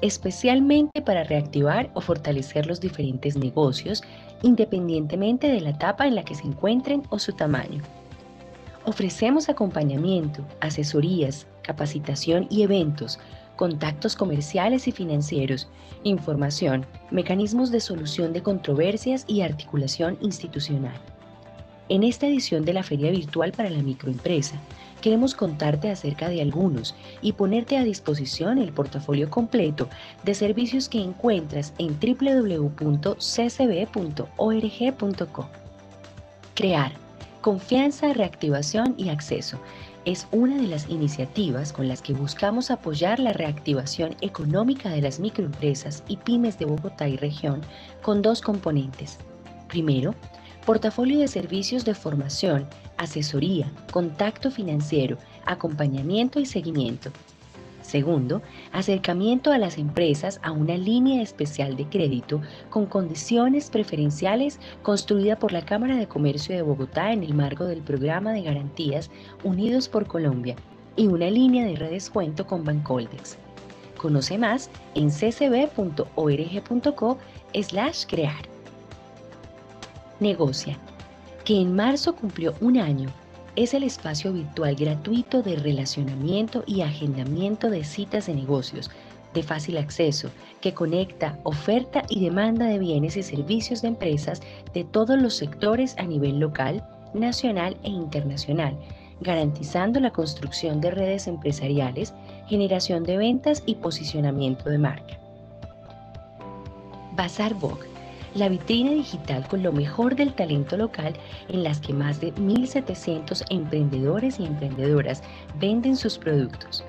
especialmente para reactivar o fortalecer los diferentes negocios, independientemente de la etapa en la que se encuentren o su tamaño. Ofrecemos acompañamiento, asesorías, capacitación y eventos, contactos comerciales y financieros, información, mecanismos de solución de controversias y articulación institucional. En esta edición de la Feria Virtual para la Microempresa, queremos contarte acerca de algunos y ponerte a disposición el portafolio completo de servicios que encuentras en www.ccb.org.co. Crear, confianza, reactivación y acceso es una de las iniciativas con las que buscamos apoyar la reactivación económica de las microempresas y pymes de Bogotá y región con dos componentes. Primero, portafolio de servicios de formación, asesoría, contacto financiero, acompañamiento y seguimiento. Segundo, acercamiento a las empresas a una línea especial de crédito con condiciones preferenciales construida por la Cámara de Comercio de Bogotá en el marco del programa de garantías Unidos por Colombia y una línea de redescuento con Bancoldex. Conoce más en ccb.org.co slash crear. Negocia, que en marzo cumplió un año, es el espacio virtual gratuito de relacionamiento y agendamiento de citas de negocios de fácil acceso que conecta oferta y demanda de bienes y servicios de empresas de todos los sectores a nivel local, nacional e internacional, garantizando la construcción de redes empresariales, generación de ventas y posicionamiento de marca. Bazar Vogue la vitrina digital con lo mejor del talento local en las que más de 1.700 emprendedores y emprendedoras venden sus productos.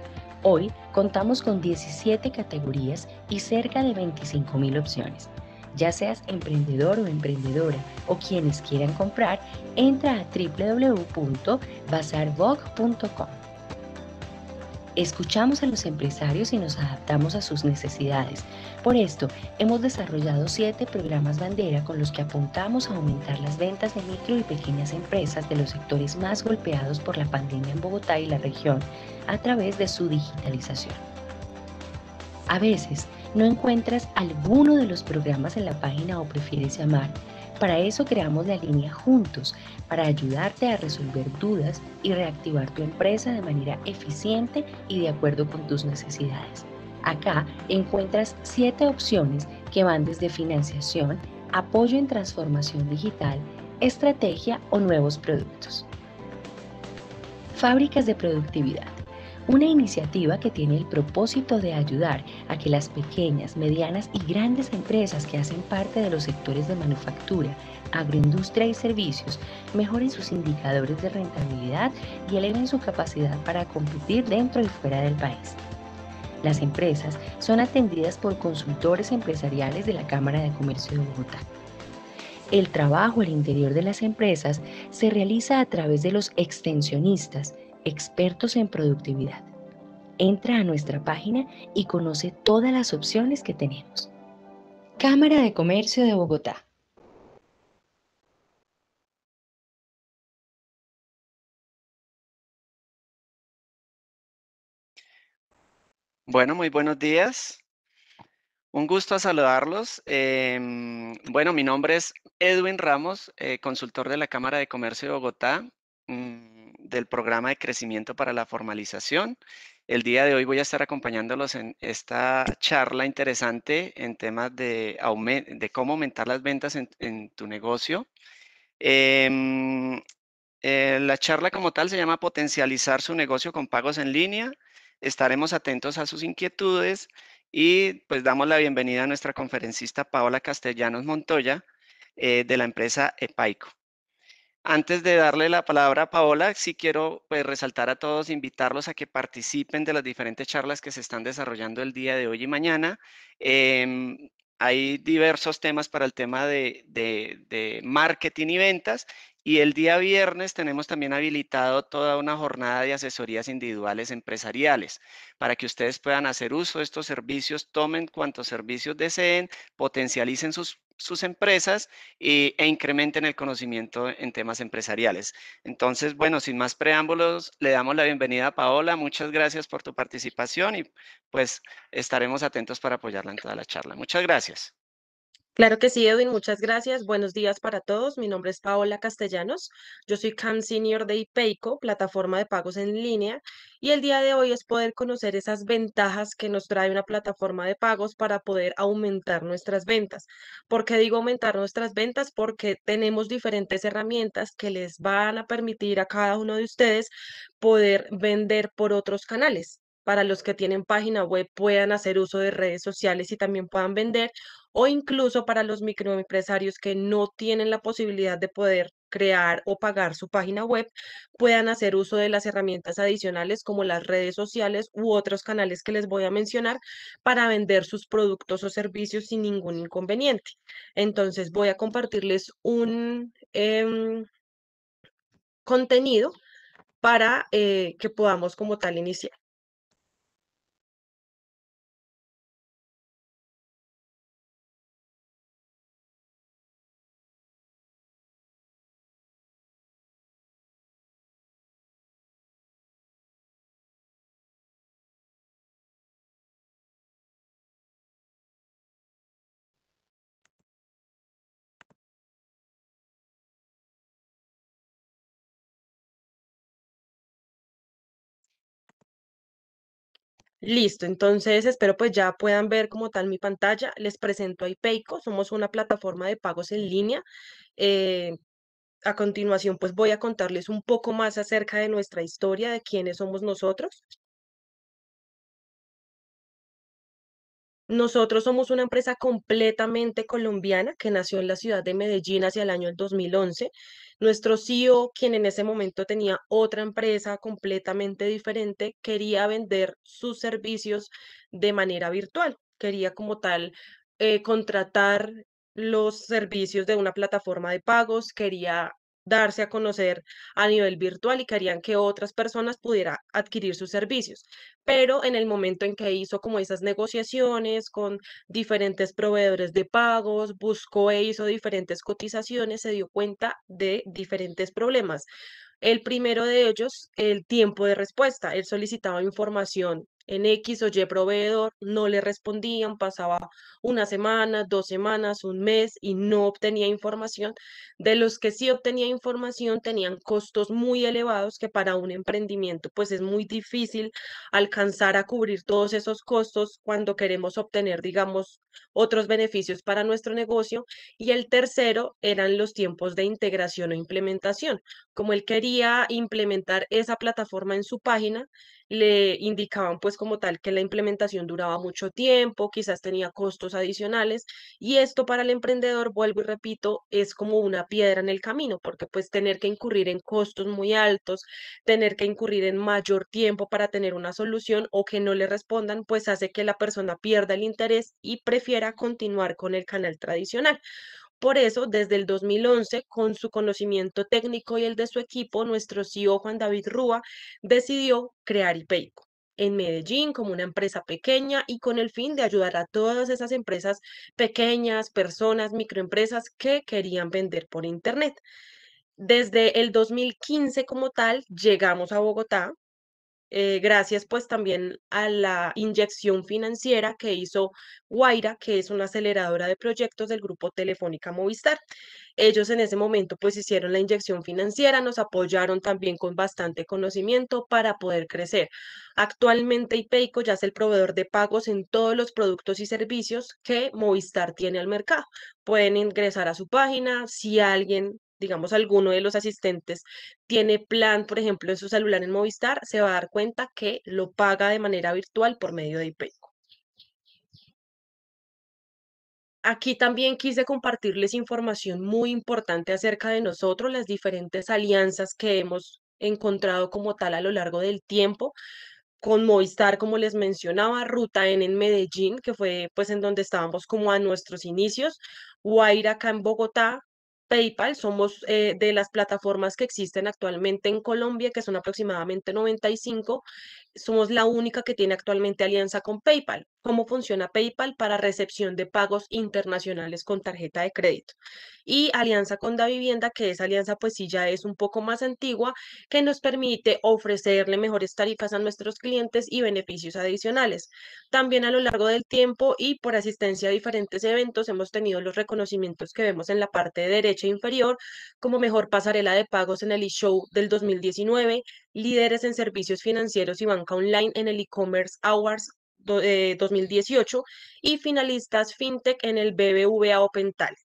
Hoy contamos con 17 categorías y cerca de 25.000 opciones. Ya seas emprendedor o emprendedora o quienes quieran comprar, entra a www.bazarvog.com. Escuchamos a los empresarios y nos adaptamos a sus necesidades. Por esto, hemos desarrollado siete programas bandera con los que apuntamos a aumentar las ventas de micro y pequeñas empresas de los sectores más golpeados por la pandemia en Bogotá y la región a través de su digitalización. A veces, no encuentras alguno de los programas en la página o prefieres llamar para eso creamos la línea Juntos, para ayudarte a resolver dudas y reactivar tu empresa de manera eficiente y de acuerdo con tus necesidades. Acá encuentras siete opciones que van desde financiación, apoyo en transformación digital, estrategia o nuevos productos. Fábricas de productividad una iniciativa que tiene el propósito de ayudar a que las pequeñas, medianas y grandes empresas que hacen parte de los sectores de manufactura, agroindustria y servicios mejoren sus indicadores de rentabilidad y eleven su capacidad para competir dentro y fuera del país. Las empresas son atendidas por consultores empresariales de la Cámara de Comercio de Bogotá. El trabajo al interior de las empresas se realiza a través de los extensionistas, expertos en productividad. Entra a nuestra página y conoce todas las opciones que tenemos. Cámara de Comercio de Bogotá. Bueno, muy buenos días. Un gusto saludarlos. Em, bueno, mi nombre es Edwin Ramos, eh, consultor de la Cámara de Comercio de Bogotá. Mm, del programa de crecimiento para la formalización. El día de hoy voy a estar acompañándolos en esta charla interesante en temas de, cómo aumentar las ventas en, tu negocio. Em, eh, la charla como tal se llama Potencializar su negocio con pagos en línea. Estaremos atentos a sus inquietudes y pues damos la bienvenida a nuestra conferencista Paola Castellanos Montoya eh, de la empresa Epaico. Antes de darle la palabra a Paola, sí quiero pues, resaltar a todos, invitarlos a que participen de las diferentes charlas que se están desarrollando el día de hoy y mañana. Em, hay diversos temas para el tema de, marketing y ventas y el día viernes tenemos también habilitado toda una jornada de asesorías individuales empresariales para que ustedes puedan hacer uso de estos servicios, tomen cuantos servicios deseen, potencialicen sus, empresas eh, e incrementen el conocimiento en temas empresariales. Entonces, bueno, sin más preámbulos, le damos la bienvenida a Paola. Muchas gracias por tu participación y pues estaremos atentos para apoyarla en toda la charla. Muchas gracias. Claro que sí, Edwin, muchas gracias. Buenos días para todos. Mi nombre es Paola Castellanos. Yo soy CAM Senior de IPEICO, plataforma de pagos en línea, y el día de hoy es poder conocer esas ventajas que nos trae una plataforma de pagos para poder aumentar nuestras ventas. ¿Por qué digo aumentar nuestras ventas? Porque tenemos diferentes herramientas que les van a permitir a cada uno de ustedes poder vender por otros canales para los que tienen página web puedan hacer uso de redes sociales y también puedan vender o incluso para los microempresarios que no tienen la posibilidad de poder crear o pagar su página web, puedan hacer uso de las herramientas adicionales como las redes sociales u otros canales que les voy a mencionar para vender sus productos o servicios sin ningún inconveniente. Entonces voy a compartirles un em, contenido para eh, que podamos como tal iniciar. Listo, entonces espero pues ya puedan ver como tal mi pantalla. Les presento a Ipeico, somos una plataforma de pagos en línea. Eh, a continuación pues voy a contarles un poco más acerca de nuestra historia, de quiénes somos nosotros. Nosotros somos una empresa completamente colombiana que nació en la ciudad de Medellín hacia el año 2011. Nuestro CEO, quien en ese momento tenía otra empresa completamente diferente, quería vender sus servicios de manera virtual. Quería como tal eh, contratar los servicios de una plataforma de pagos, quería darse a conocer a nivel virtual y que harían que otras personas pudieran adquirir sus servicios. Pero en el momento en que hizo como esas negociaciones con diferentes proveedores de pagos, buscó e hizo diferentes cotizaciones, se dio cuenta de diferentes problemas. El primero de ellos, el tiempo de respuesta. Él solicitaba información en X o Y proveedor, no le respondían, pasaba una semana, dos semanas, un mes y no obtenía información. De los que sí obtenía información tenían costos muy elevados que para un emprendimiento pues es muy difícil alcanzar a cubrir todos esos costos cuando queremos obtener, digamos, otros beneficios para nuestro negocio. Y el tercero eran los tiempos de integración o implementación. Como él quería implementar esa plataforma en su página, le indicaban pues como tal que la implementación duraba mucho tiempo, quizás tenía costos adicionales y esto para el emprendedor, vuelvo y repito, es como una piedra en el camino porque pues tener que incurrir en costos muy altos, tener que incurrir en mayor tiempo para tener una solución o que no le respondan, pues hace que la persona pierda el interés y prefiera continuar con el canal tradicional. Por eso, desde el 2011, con su conocimiento técnico y el de su equipo, nuestro CEO Juan David Rúa decidió crear IPEICO en Medellín como una empresa pequeña y con el fin de ayudar a todas esas empresas pequeñas, personas, microempresas que querían vender por Internet. Desde el 2015 como tal, llegamos a Bogotá, eh, gracias pues también a la inyección financiera que hizo Guaira, que es una aceleradora de proyectos del grupo Telefónica Movistar. Ellos en ese momento pues hicieron la inyección financiera, nos apoyaron también con bastante conocimiento para poder crecer. Actualmente IPEICO ya es el proveedor de pagos en todos los productos y servicios que Movistar tiene al mercado. Pueden ingresar a su página, si alguien digamos, alguno de los asistentes tiene plan, por ejemplo, en su celular en Movistar, se va a dar cuenta que lo paga de manera virtual por medio de IPECO. Aquí también quise compartirles información muy importante acerca de nosotros, las diferentes alianzas que hemos encontrado como tal a lo largo del tiempo con Movistar, como les mencionaba, Ruta N en Medellín, que fue pues en donde estábamos como a nuestros inicios, Guaira acá en Bogotá, PayPal. Somos eh, de las plataformas que existen actualmente en Colombia, que son aproximadamente 95, somos la única que tiene actualmente alianza con PayPal. ¿Cómo funciona PayPal para recepción de pagos internacionales con tarjeta de crédito? Y alianza con vivienda que esa alianza pues sí ya es un poco más antigua, que nos permite ofrecerle mejores tarifas a nuestros clientes y beneficios adicionales. También a lo largo del tiempo y por asistencia a diferentes eventos hemos tenido los reconocimientos que vemos en la parte derecha inferior como mejor pasarela de pagos en el eShow del 2019, líderes en servicios financieros y banca online en el e-commerce Awards 2018 eh, y finalistas FinTech en el BBVA Open Talent.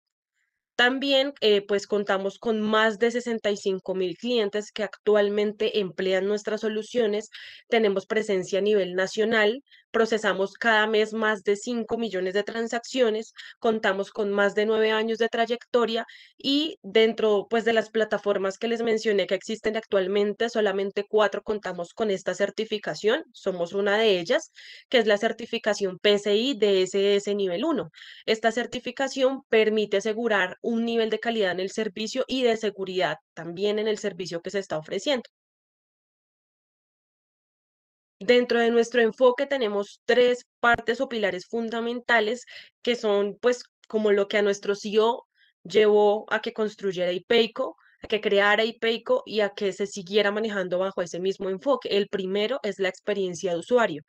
También eh, pues contamos con más de 65 mil clientes que actualmente emplean nuestras soluciones. Tenemos presencia a nivel nacional, procesamos cada mes más de 5 millones de transacciones, contamos con más de 9 años de trayectoria y dentro pues, de las plataformas que les mencioné que existen actualmente, solamente cuatro contamos con esta certificación, somos una de ellas, que es la certificación PCI DSS nivel 1. Esta certificación permite asegurar un nivel de calidad en el servicio y de seguridad también en el servicio que se está ofreciendo. Dentro de nuestro enfoque tenemos tres partes o pilares fundamentales que son pues como lo que a nuestro CEO llevó a que construyera IPEICO, a que creara IPEICO y a que se siguiera manejando bajo ese mismo enfoque. El primero es la experiencia de usuario.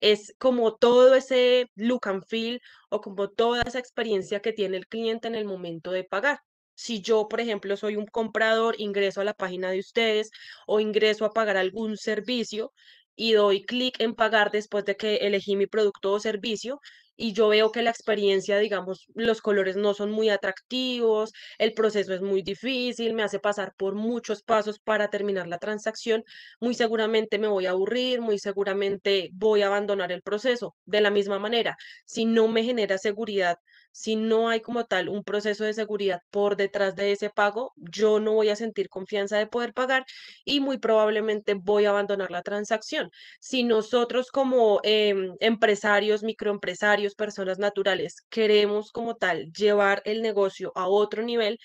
Es como todo ese look and feel o como toda esa experiencia que tiene el cliente en el momento de pagar. Si yo, por ejemplo, soy un comprador, ingreso a la página de ustedes o ingreso a pagar algún servicio, y doy clic en pagar después de que elegí mi producto o servicio y yo veo que la experiencia, digamos, los colores no son muy atractivos, el proceso es muy difícil, me hace pasar por muchos pasos para terminar la transacción, muy seguramente me voy a aburrir, muy seguramente voy a abandonar el proceso. De la misma manera, si no me genera seguridad si no hay como tal un proceso de seguridad por detrás de ese pago, yo no voy a sentir confianza de poder pagar y muy probablemente voy a abandonar la transacción. Si nosotros como em, empresarios, microempresarios, personas naturales, queremos como tal llevar el negocio a otro nivel,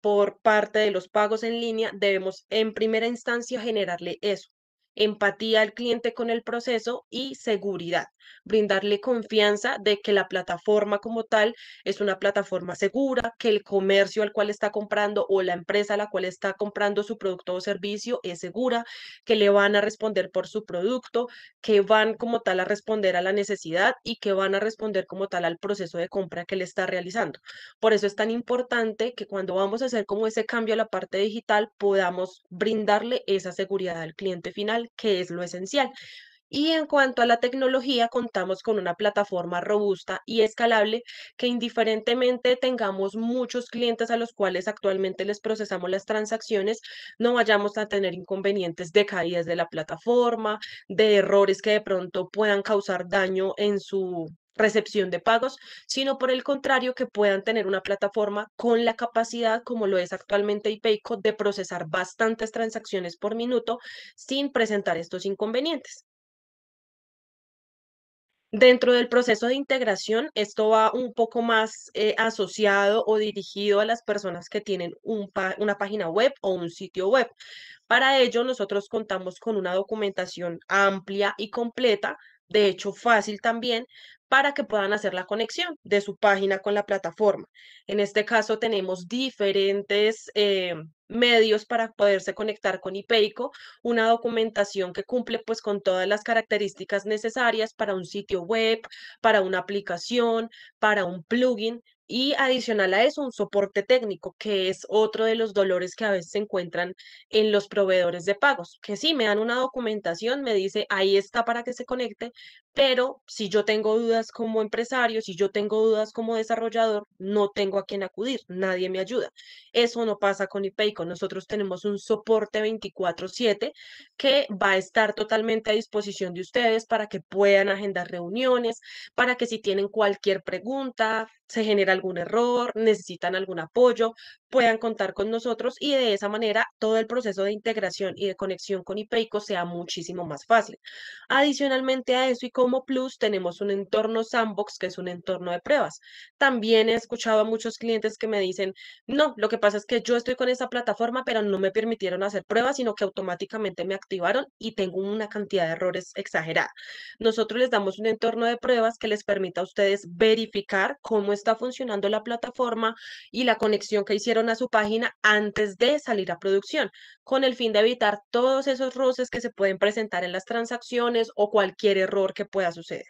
por parte de los pagos en línea, debemos en primera instancia generarle eso, empatía al cliente con el proceso y seguridad brindarle confianza de que la plataforma como tal es una plataforma segura, que el comercio al cual está comprando o la empresa a la cual está comprando su producto o servicio es segura, que le van a responder por su producto, que van como tal a responder a la necesidad y que van a responder como tal al proceso de compra que le está realizando. Por eso es tan importante que cuando vamos a hacer como ese cambio a la parte digital podamos brindarle esa seguridad al cliente final, que es lo esencial. Y en cuanto a la tecnología, contamos con una plataforma robusta y escalable que indiferentemente tengamos muchos clientes a los cuales actualmente les procesamos las transacciones, no vayamos a tener inconvenientes de caídas de la plataforma, de errores que de pronto puedan causar daño en su recepción de pagos, sino por el contrario que puedan tener una plataforma con la capacidad, como lo es actualmente IPEICO, de procesar bastantes transacciones por minuto sin presentar estos inconvenientes. Dentro del proceso de integración, esto va un poco más eh, asociado o dirigido a las personas que tienen una página web o un sitio web. Para ello, nosotros contamos con una documentación amplia y completa de hecho fácil también, para que puedan hacer la conexión de su página con la plataforma. En este caso tenemos diferentes eh, medios para poderse conectar con IPEICO, una documentación que cumple pues con todas las características necesarias para un sitio web, para una aplicación, para un plugin. Y adicional a eso, un soporte técnico, que es otro de los dolores que a veces se encuentran en los proveedores de pagos, que sí, me dan una documentación, me dice, ahí está para que se conecte, pero si yo tengo dudas como empresario, si yo tengo dudas como desarrollador, no tengo a quién acudir, nadie me ayuda. Eso no pasa con IPEICO. Nosotros tenemos un soporte 24/7 que va a estar totalmente a disposición de ustedes para que puedan agendar reuniones, para que si tienen cualquier pregunta, se genera algún error, necesitan algún apoyo, puedan contar con nosotros y de esa manera todo el proceso de integración y de conexión con IPEICO sea muchísimo más fácil. Adicionalmente a eso y como Plus tenemos un entorno sandbox, que es un entorno de pruebas. También he escuchado a muchos clientes que me dicen, no, lo que pasa es que yo estoy con esa plataforma, pero no me permitieron hacer pruebas, sino que automáticamente me activaron y tengo una cantidad de errores exagerada. Nosotros les damos un entorno de pruebas que les permita a ustedes verificar cómo está funcionando la plataforma y la conexión que hicieron a su página antes de salir a producción, con el fin de evitar todos esos roces que se pueden presentar en las transacciones o cualquier error que pueda suceder.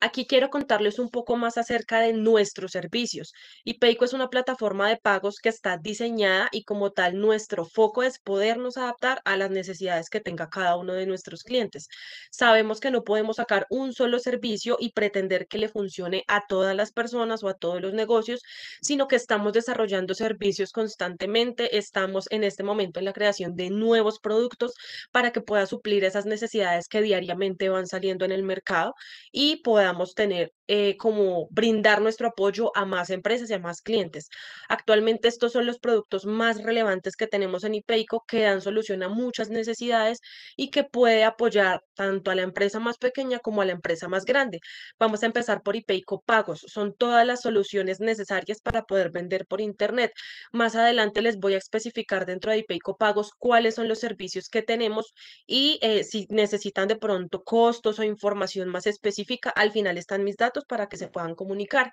Aquí quiero contarles un poco más acerca de nuestros servicios. IPEICO es una plataforma de pagos que está diseñada y como tal nuestro foco es podernos adaptar a las necesidades que tenga cada uno de nuestros clientes. Sabemos que no podemos sacar un solo servicio y pretender que le funcione a todas las personas o a todos los negocios, sino que estamos desarrollando servicios constantemente, estamos en este momento en la creación de nuevos productos para que pueda suplir esas necesidades que diariamente van saliendo en el mercado y pueda podamos tener eh, como brindar nuestro apoyo a más empresas y a más clientes. Actualmente estos son los productos más relevantes que tenemos en IPEICO que dan solución a muchas necesidades y que puede apoyar tanto a la empresa más pequeña como a la empresa más grande. Vamos a empezar por IPEICO Pagos. Son todas las soluciones necesarias para poder vender por Internet. Más adelante les voy a especificar dentro de IPEICO Pagos cuáles son los servicios que tenemos y eh, si necesitan de pronto costos o información más específica, al final final están mis datos para que se puedan comunicar.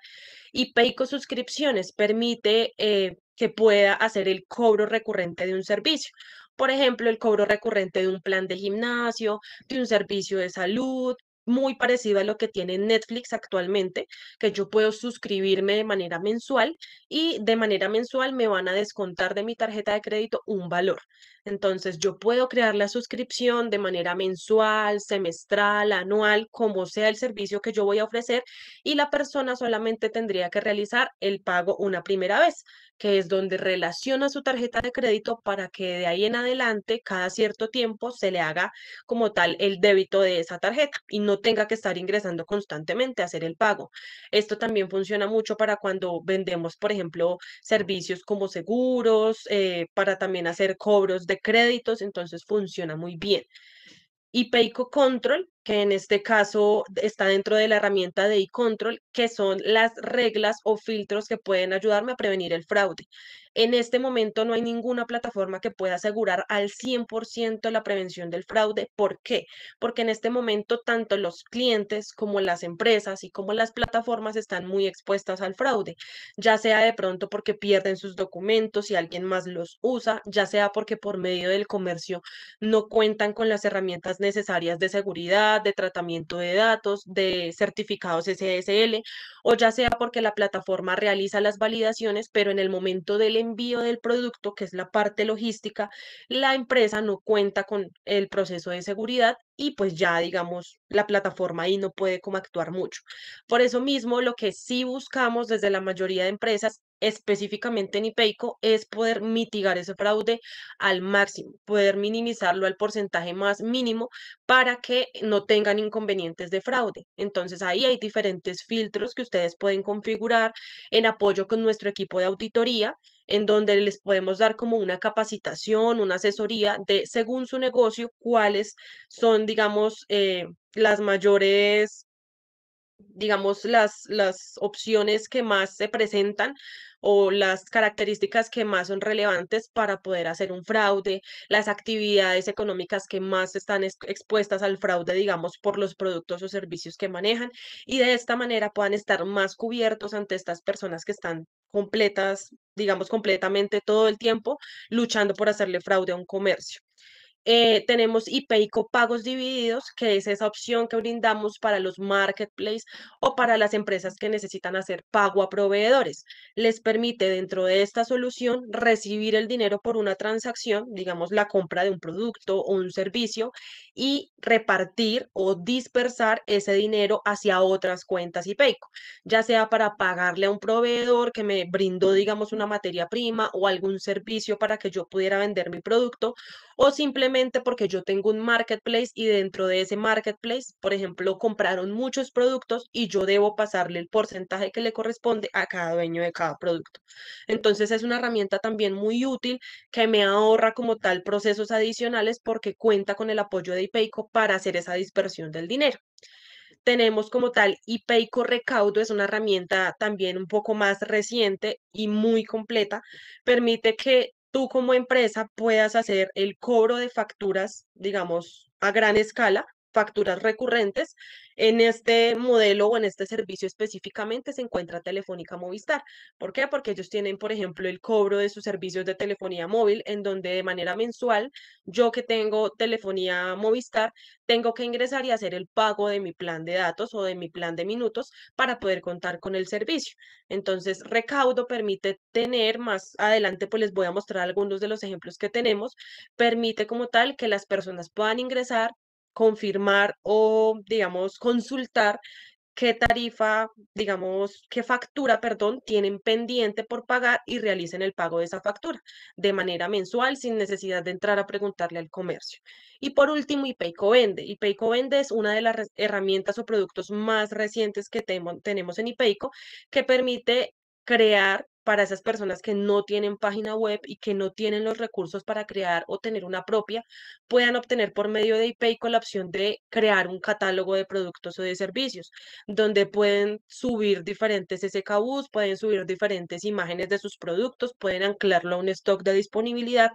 Y Payco Suscripciones permite eh, que pueda hacer el cobro recurrente de un servicio. Por ejemplo, el cobro recurrente de un plan de gimnasio, de un servicio de salud, muy parecido a lo que tiene Netflix actualmente, que yo puedo suscribirme de manera mensual y de manera mensual me van a descontar de mi tarjeta de crédito un valor. Entonces yo puedo crear la suscripción de manera mensual, semestral, anual, como sea el servicio que yo voy a ofrecer y la persona solamente tendría que realizar el pago una primera vez, que es donde relaciona su tarjeta de crédito para que de ahí en adelante cada cierto tiempo se le haga como tal el débito de esa tarjeta y no tenga que estar ingresando constantemente a hacer el pago. Esto también funciona mucho para cuando vendemos, por ejemplo, servicios como seguros, eh, para también hacer cobros de créditos, entonces funciona muy bien. Y Payco Control que en este caso está dentro de la herramienta de e-control, que son las reglas o filtros que pueden ayudarme a prevenir el fraude. En este momento no hay ninguna plataforma que pueda asegurar al 100% la prevención del fraude. ¿Por qué? Porque en este momento tanto los clientes como las empresas y como las plataformas están muy expuestas al fraude, ya sea de pronto porque pierden sus documentos y alguien más los usa, ya sea porque por medio del comercio no cuentan con las herramientas necesarias de seguridad de tratamiento de datos, de certificados SSL, o ya sea porque la plataforma realiza las validaciones, pero en el momento del envío del producto, que es la parte logística, la empresa no cuenta con el proceso de seguridad y pues ya digamos la plataforma ahí no puede como actuar mucho. Por eso mismo lo que sí buscamos desde la mayoría de empresas, específicamente en IPEICO, es poder mitigar ese fraude al máximo, poder minimizarlo al porcentaje más mínimo para que no tengan inconvenientes de fraude. Entonces ahí hay diferentes filtros que ustedes pueden configurar en apoyo con nuestro equipo de auditoría en donde les podemos dar como una capacitación, una asesoría de, según su negocio, cuáles son, digamos, eh, las mayores digamos, las, las opciones que más se presentan o las características que más son relevantes para poder hacer un fraude, las actividades económicas que más están expuestas al fraude, digamos, por los productos o servicios que manejan, y de esta manera puedan estar más cubiertos ante estas personas que están completas, digamos, completamente todo el tiempo luchando por hacerle fraude a un comercio. Eh, tenemos IPEICO Pagos Divididos, que es esa opción que brindamos para los marketplaces o para las empresas que necesitan hacer pago a proveedores. Les permite dentro de esta solución recibir el dinero por una transacción, digamos la compra de un producto o un servicio, y repartir o dispersar ese dinero hacia otras cuentas IPEICO, ya sea para pagarle a un proveedor que me brindó, digamos, una materia prima o algún servicio para que yo pudiera vender mi producto o simplemente porque yo tengo un marketplace y dentro de ese marketplace, por ejemplo, compraron muchos productos y yo debo pasarle el porcentaje que le corresponde a cada dueño de cada producto. Entonces es una herramienta también muy útil que me ahorra como tal procesos adicionales porque cuenta con el apoyo de IPEICO para hacer esa dispersión del dinero tenemos como tal IPEICO Recaudo, es una herramienta también un poco más reciente y muy completa. Permite que tú como empresa puedas hacer el cobro de facturas, digamos, a gran escala facturas recurrentes. En este modelo o en este servicio específicamente se encuentra Telefónica Movistar. ¿Por qué? Porque ellos tienen, por ejemplo, el cobro de sus servicios de telefonía móvil, en donde de manera mensual, yo que tengo telefonía Movistar, tengo que ingresar y hacer el pago de mi plan de datos o de mi plan de minutos para poder contar con el servicio. Entonces, recaudo permite tener más adelante, pues les voy a mostrar algunos de los ejemplos que tenemos, permite como tal que las personas puedan ingresar, confirmar o, digamos, consultar qué tarifa, digamos, qué factura, perdón, tienen pendiente por pagar y realicen el pago de esa factura de manera mensual sin necesidad de entrar a preguntarle al comercio. Y por último, IPEICO Vende. IPEICO Vende es una de las herramientas o productos más recientes que tenemos en IPEICO que permite crear para esas personas que no tienen página web y que no tienen los recursos para crear o tener una propia, puedan obtener por medio de con la opción de crear un catálogo de productos o de servicios, donde pueden subir diferentes SKUs, pueden subir diferentes imágenes de sus productos, pueden anclarlo a un stock de disponibilidad,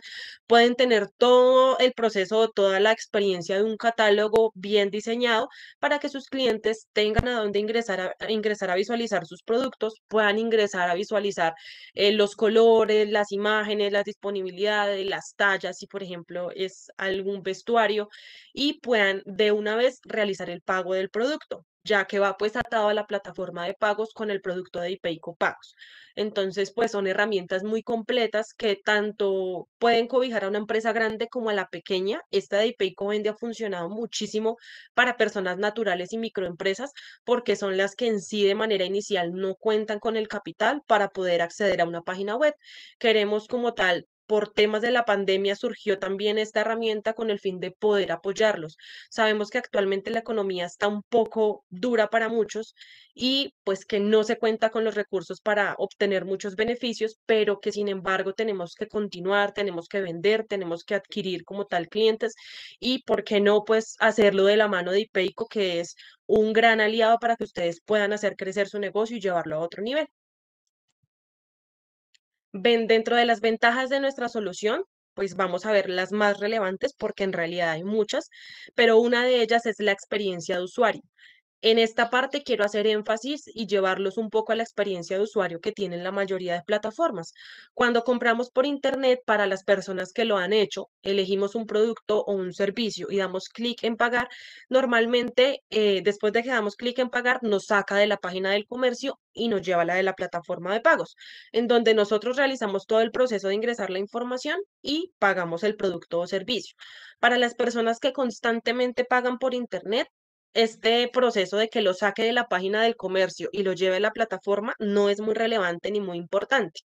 pueden tener todo el proceso o toda la experiencia de un catálogo bien diseñado para que sus clientes tengan a dónde ingresar ingresar a visualizar sus productos, puedan ingresar a visualizar eh, los colores, las imágenes, las disponibilidades, las tallas, si por ejemplo es algún vestuario, y puedan de una vez realizar el pago del producto ya que va pues atado a la plataforma de pagos con el producto de IPEICO Pagos. Entonces, pues son herramientas muy completas que tanto pueden cobijar a una empresa grande como a la pequeña. Esta de IPEICO Vende ha funcionado muchísimo para personas naturales y microempresas porque son las que en sí de manera inicial no cuentan con el capital para poder acceder a una página web. Queremos como tal por temas de la pandemia surgió también esta herramienta con el fin de poder apoyarlos. Sabemos que actualmente la economía está un poco dura para muchos y pues que no se cuenta con los recursos para obtener muchos beneficios, pero que sin embargo tenemos que continuar, tenemos que vender, tenemos que adquirir como tal clientes y por qué no pues hacerlo de la mano de IPEICO que es un gran aliado para que ustedes puedan hacer crecer su negocio y llevarlo a otro nivel. Ven, dentro de las ventajas de nuestra solución, pues vamos a ver las más relevantes porque en realidad hay muchas, pero una de ellas es la experiencia de usuario. En esta parte quiero hacer énfasis y llevarlos un poco a la experiencia de usuario que tienen la mayoría de plataformas. Cuando compramos por Internet, para las personas que lo han hecho, elegimos un producto o un servicio y damos clic en pagar, normalmente eh, después de que damos clic en pagar, nos saca de la página del comercio y nos lleva a la de la plataforma de pagos, en donde nosotros realizamos todo el proceso de ingresar la información y pagamos el producto o servicio. Para las personas que constantemente pagan por Internet, este proceso de que lo saque de la página del comercio y lo lleve a la plataforma no es muy relevante ni muy importante.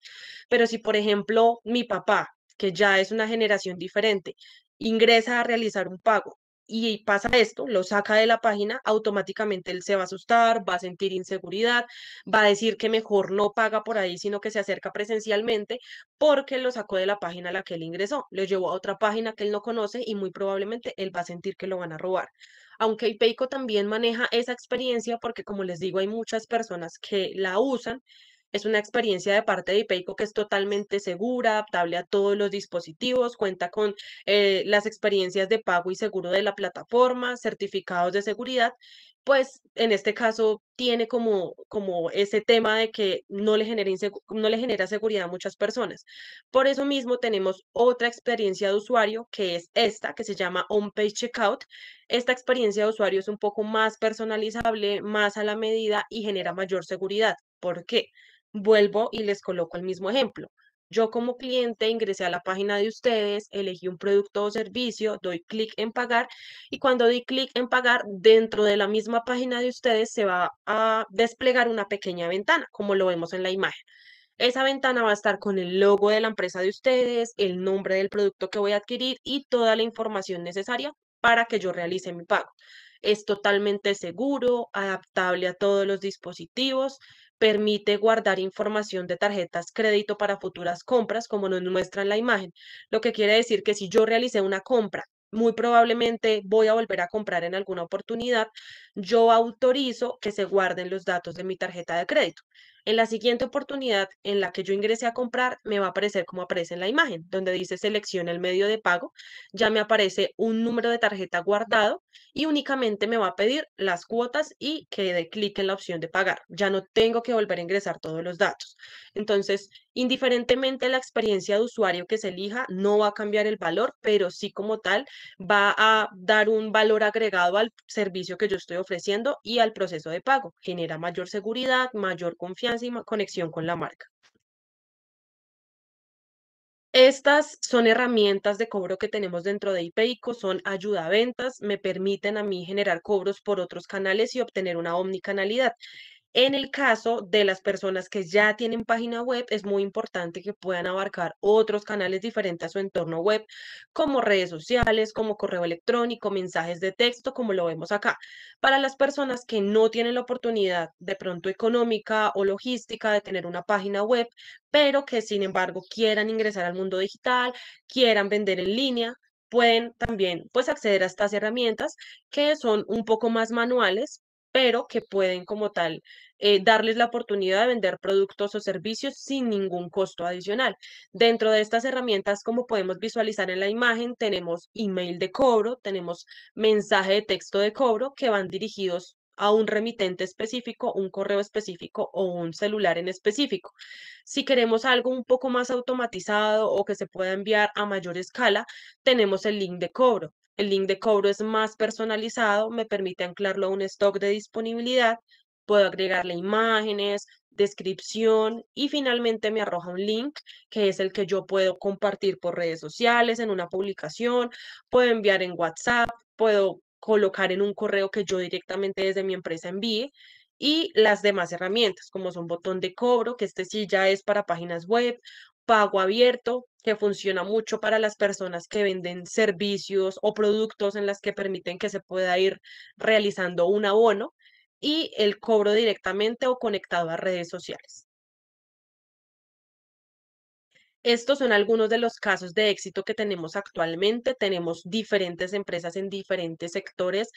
Pero si, por ejemplo, mi papá, que ya es una generación diferente, ingresa a realizar un pago y pasa esto, lo saca de la página, automáticamente él se va a asustar, va a sentir inseguridad, va a decir que mejor no paga por ahí, sino que se acerca presencialmente porque lo sacó de la página a la que él ingresó, lo llevó a otra página que él no conoce y muy probablemente él va a sentir que lo van a robar aunque IPEICO también maneja esa experiencia porque, como les digo, hay muchas personas que la usan. Es una experiencia de parte de IPEICO que es totalmente segura, adaptable a todos los dispositivos, cuenta con eh, las experiencias de pago y seguro de la plataforma, certificados de seguridad pues en este caso tiene como, como ese tema de que no le, genera no le genera seguridad a muchas personas. Por eso mismo tenemos otra experiencia de usuario que es esta, que se llama On-Page Checkout. Esta experiencia de usuario es un poco más personalizable, más a la medida y genera mayor seguridad. ¿Por qué? Vuelvo y les coloco el mismo ejemplo. Yo como cliente ingresé a la página de ustedes, elegí un producto o servicio, doy clic en pagar y cuando di clic en pagar, dentro de la misma página de ustedes se va a desplegar una pequeña ventana, como lo vemos en la imagen. Esa ventana va a estar con el logo de la empresa de ustedes, el nombre del producto que voy a adquirir y toda la información necesaria para que yo realice mi pago. Es totalmente seguro, adaptable a todos los dispositivos permite guardar información de tarjetas crédito para futuras compras, como nos muestra en la imagen, lo que quiere decir que si yo realicé una compra, muy probablemente voy a volver a comprar en alguna oportunidad, yo autorizo que se guarden los datos de mi tarjeta de crédito. En la siguiente oportunidad en la que yo ingrese a comprar, me va a aparecer como aparece en la imagen, donde dice selecciona el medio de pago, ya me aparece un número de tarjeta guardado y únicamente me va a pedir las cuotas y que dé clic en la opción de pagar. Ya no tengo que volver a ingresar todos los datos. Entonces, indiferentemente la experiencia de usuario que se elija, no va a cambiar el valor, pero sí como tal va a dar un valor agregado al servicio que yo estoy ofreciendo y al proceso de pago. Genera mayor seguridad, mayor confianza y conexión con la marca. Estas son herramientas de cobro que tenemos dentro de IPEICO, son ayuda a ventas, me permiten a mí generar cobros por otros canales y obtener una omnicanalidad. En el caso de las personas que ya tienen página web, es muy importante que puedan abarcar otros canales diferentes a su entorno web, como redes sociales, como correo electrónico, mensajes de texto, como lo vemos acá. Para las personas que no tienen la oportunidad de pronto económica o logística de tener una página web, pero que sin embargo quieran ingresar al mundo digital, quieran vender en línea, pueden también pues acceder a estas herramientas que son un poco más manuales, pero que pueden como tal eh, darles la oportunidad de vender productos o servicios sin ningún costo adicional. Dentro de estas herramientas, como podemos visualizar en la imagen, tenemos email de cobro, tenemos mensaje de texto de cobro que van dirigidos a un remitente específico, un correo específico o un celular en específico. Si queremos algo un poco más automatizado o que se pueda enviar a mayor escala, tenemos el link de cobro. El link de cobro es más personalizado, me permite anclarlo a un stock de disponibilidad, puedo agregarle imágenes, descripción y finalmente me arroja un link que es el que yo puedo compartir por redes sociales, en una publicación, puedo enviar en WhatsApp, puedo colocar en un correo que yo directamente desde mi empresa envíe y las demás herramientas como son botón de cobro, que este sí ya es para páginas web, pago abierto, que funciona mucho para las personas que venden servicios o productos en las que permiten que se pueda ir realizando un abono y el cobro directamente o conectado a redes sociales. Estos son algunos de los casos de éxito que tenemos actualmente. Tenemos diferentes empresas en diferentes sectores.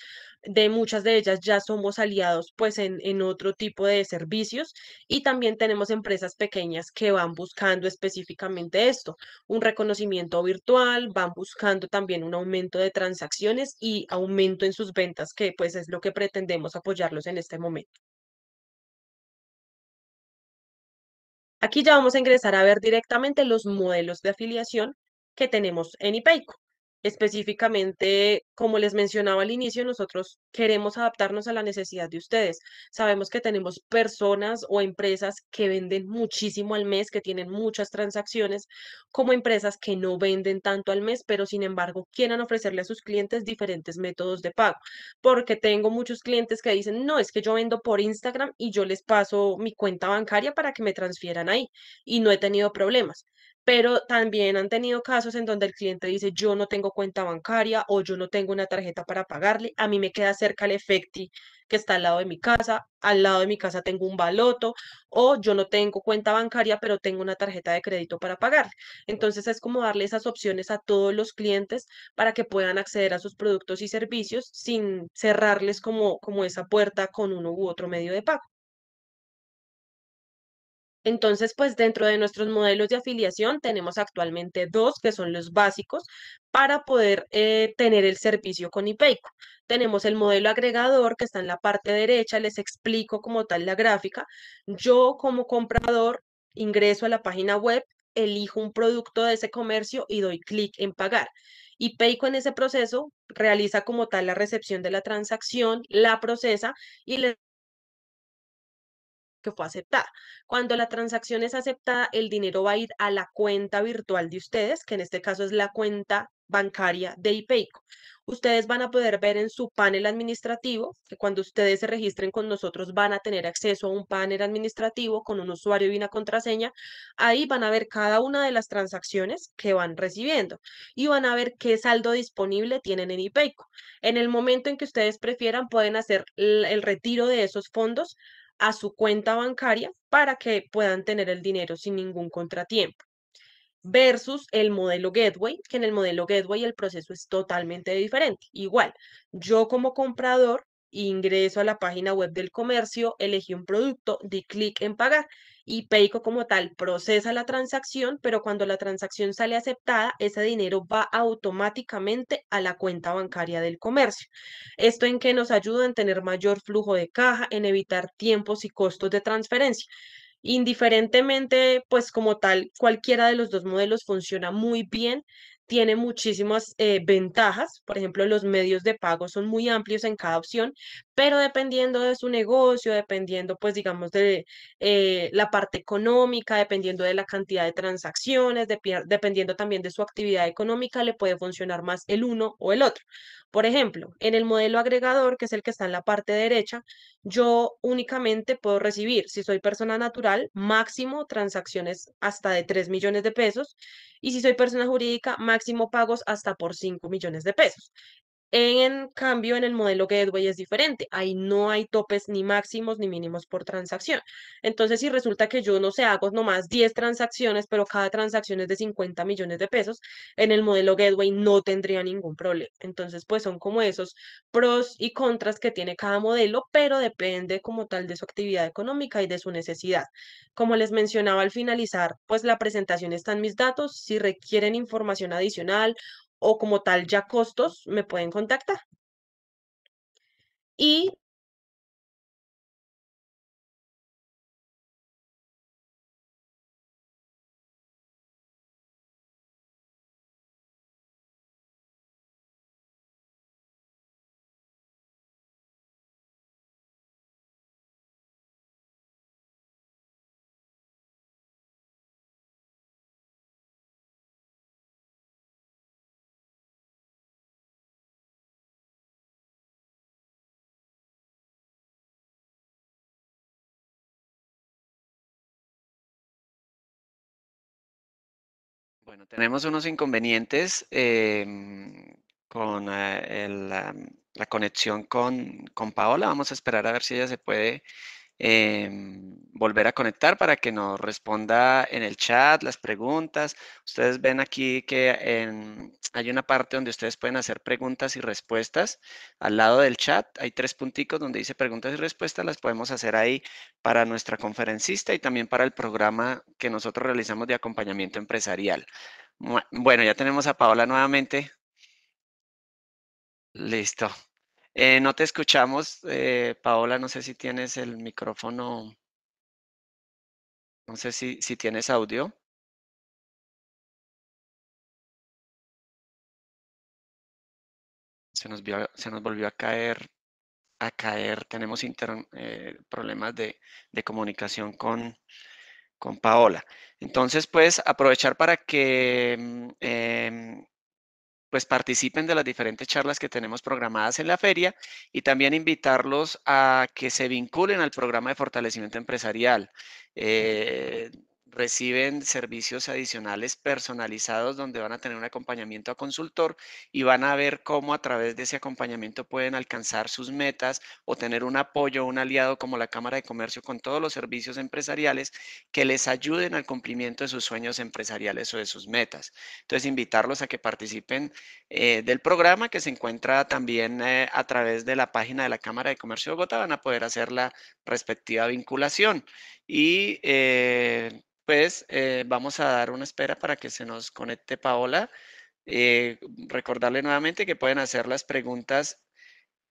De muchas de ellas ya somos aliados pues en, en otro tipo de servicios y también tenemos empresas pequeñas que van buscando específicamente esto, un reconocimiento virtual, van buscando también un aumento de transacciones y aumento en sus ventas, que pues es lo que pretendemos apoyarlos en este momento. Aquí ya vamos a ingresar a ver directamente los modelos de afiliación que tenemos en IPEICO. Específicamente, como les mencionaba al inicio, nosotros queremos adaptarnos a la necesidad de ustedes. Sabemos que tenemos personas o empresas que venden muchísimo al mes, que tienen muchas transacciones, como empresas que no venden tanto al mes, pero sin embargo quieren ofrecerle a sus clientes diferentes métodos de pago. Porque tengo muchos clientes que dicen, no, es que yo vendo por Instagram y yo les paso mi cuenta bancaria para que me transfieran ahí y no he tenido problemas pero también han tenido casos en donde el cliente dice, yo no tengo cuenta bancaria o yo no tengo una tarjeta para pagarle, a mí me queda cerca el Efecti que está al lado de mi casa, al lado de mi casa tengo un baloto o yo no tengo cuenta bancaria, pero tengo una tarjeta de crédito para pagar. Entonces es como darle esas opciones a todos los clientes para que puedan acceder a sus productos y servicios sin cerrarles como, como esa puerta con uno u otro medio de pago. Entonces, pues dentro de nuestros modelos de afiliación tenemos actualmente dos que son los básicos para poder eh, tener el servicio con IPEICO. Tenemos el modelo agregador que está en la parte derecha, les explico como tal la gráfica. Yo como comprador ingreso a la página web, elijo un producto de ese comercio y doy clic en pagar. Ipeco en ese proceso realiza como tal la recepción de la transacción, la procesa y le fue aceptada. Cuando la transacción es aceptada, el dinero va a ir a la cuenta virtual de ustedes, que en este caso es la cuenta bancaria de IPEICO. Ustedes van a poder ver en su panel administrativo, que cuando ustedes se registren con nosotros van a tener acceso a un panel administrativo con un usuario y una contraseña. Ahí van a ver cada una de las transacciones que van recibiendo y van a ver qué saldo disponible tienen en IPEICO. En el momento en que ustedes prefieran pueden hacer el retiro de esos fondos a su cuenta bancaria para que puedan tener el dinero sin ningún contratiempo. Versus el modelo Gateway, que en el modelo Gateway el proceso es totalmente diferente. Igual, yo como comprador ingreso a la página web del comercio, elegí un producto, di clic en pagar y Peico, como tal procesa la transacción, pero cuando la transacción sale aceptada, ese dinero va automáticamente a la cuenta bancaria del comercio. Esto en que nos ayuda en tener mayor flujo de caja, en evitar tiempos y costos de transferencia. Indiferentemente, pues como tal, cualquiera de los dos modelos funciona muy bien tiene muchísimas eh, ventajas. Por ejemplo, los medios de pago son muy amplios en cada opción, pero dependiendo de su negocio, dependiendo, pues, digamos, de eh, la parte económica, dependiendo de la cantidad de transacciones, dependiendo también de su actividad económica, le puede funcionar más el uno o el otro. Por ejemplo, en el modelo agregador, que es el que está en la parte derecha, yo únicamente puedo recibir, si soy persona natural, máximo transacciones hasta de 3 millones de pesos y si soy persona jurídica, máximo pagos hasta por 5 millones de pesos. En cambio, en el modelo Gateway es diferente. Ahí no hay topes ni máximos ni mínimos por transacción. Entonces, si resulta que yo no sé, hago nomás 10 transacciones, pero cada transacción es de 50 millones de pesos, en el modelo Gateway no tendría ningún problema. Entonces, pues son como esos pros y contras que tiene cada modelo, pero depende como tal de su actividad económica y de su necesidad. Como les mencionaba al finalizar, pues la presentación está en mis datos. Si requieren información adicional o como tal ya costos, me pueden contactar. Y Bueno, tenemos unos inconvenientes em, con eh, la, conexión con, con Paola. Vamos a esperar a ver si ella se puede Em, volver a conectar para que nos responda en el chat las preguntas. Ustedes ven aquí que hay una parte donde ustedes pueden hacer preguntas y respuestas. Al lado del chat hay tres punticos donde dice preguntas y respuestas. Las podemos hacer ahí para nuestra conferencista y también para el programa que nosotros realizamos de acompañamiento empresarial. Bueno, ya tenemos a Paola nuevamente. Listo. Eh, no te escuchamos, eh, Paola, no sé si tienes el micrófono, no sé si, si tienes audio. Se nos, volvió a caer, a caer. Tenemos eh, problemas de, comunicación con, con, Paola. Entonces, puedes aprovechar para que mm, em, pues participen de las diferentes charlas que tenemos programadas en la feria y también invitarlos a que se vinculen al programa de fortalecimiento empresarial. Eh, reciben servicios adicionales personalizados donde van a tener un acompañamiento a consultor y van a ver cómo a través de ese acompañamiento pueden alcanzar sus metas o tener un apoyo, un aliado como la Cámara de Comercio con todos los servicios empresariales que les ayuden al cumplimiento de sus sueños empresariales o de sus metas. Entonces, invitarlos a que participen eh, del programa que se encuentra también eh, a través de la página de la Cámara de Comercio de Bogotá, van a poder hacer la respectiva vinculación. Y eh, pues eh, vamos a dar una espera para que se nos conecte Paola. Eh, recordarle nuevamente que pueden hacer las preguntas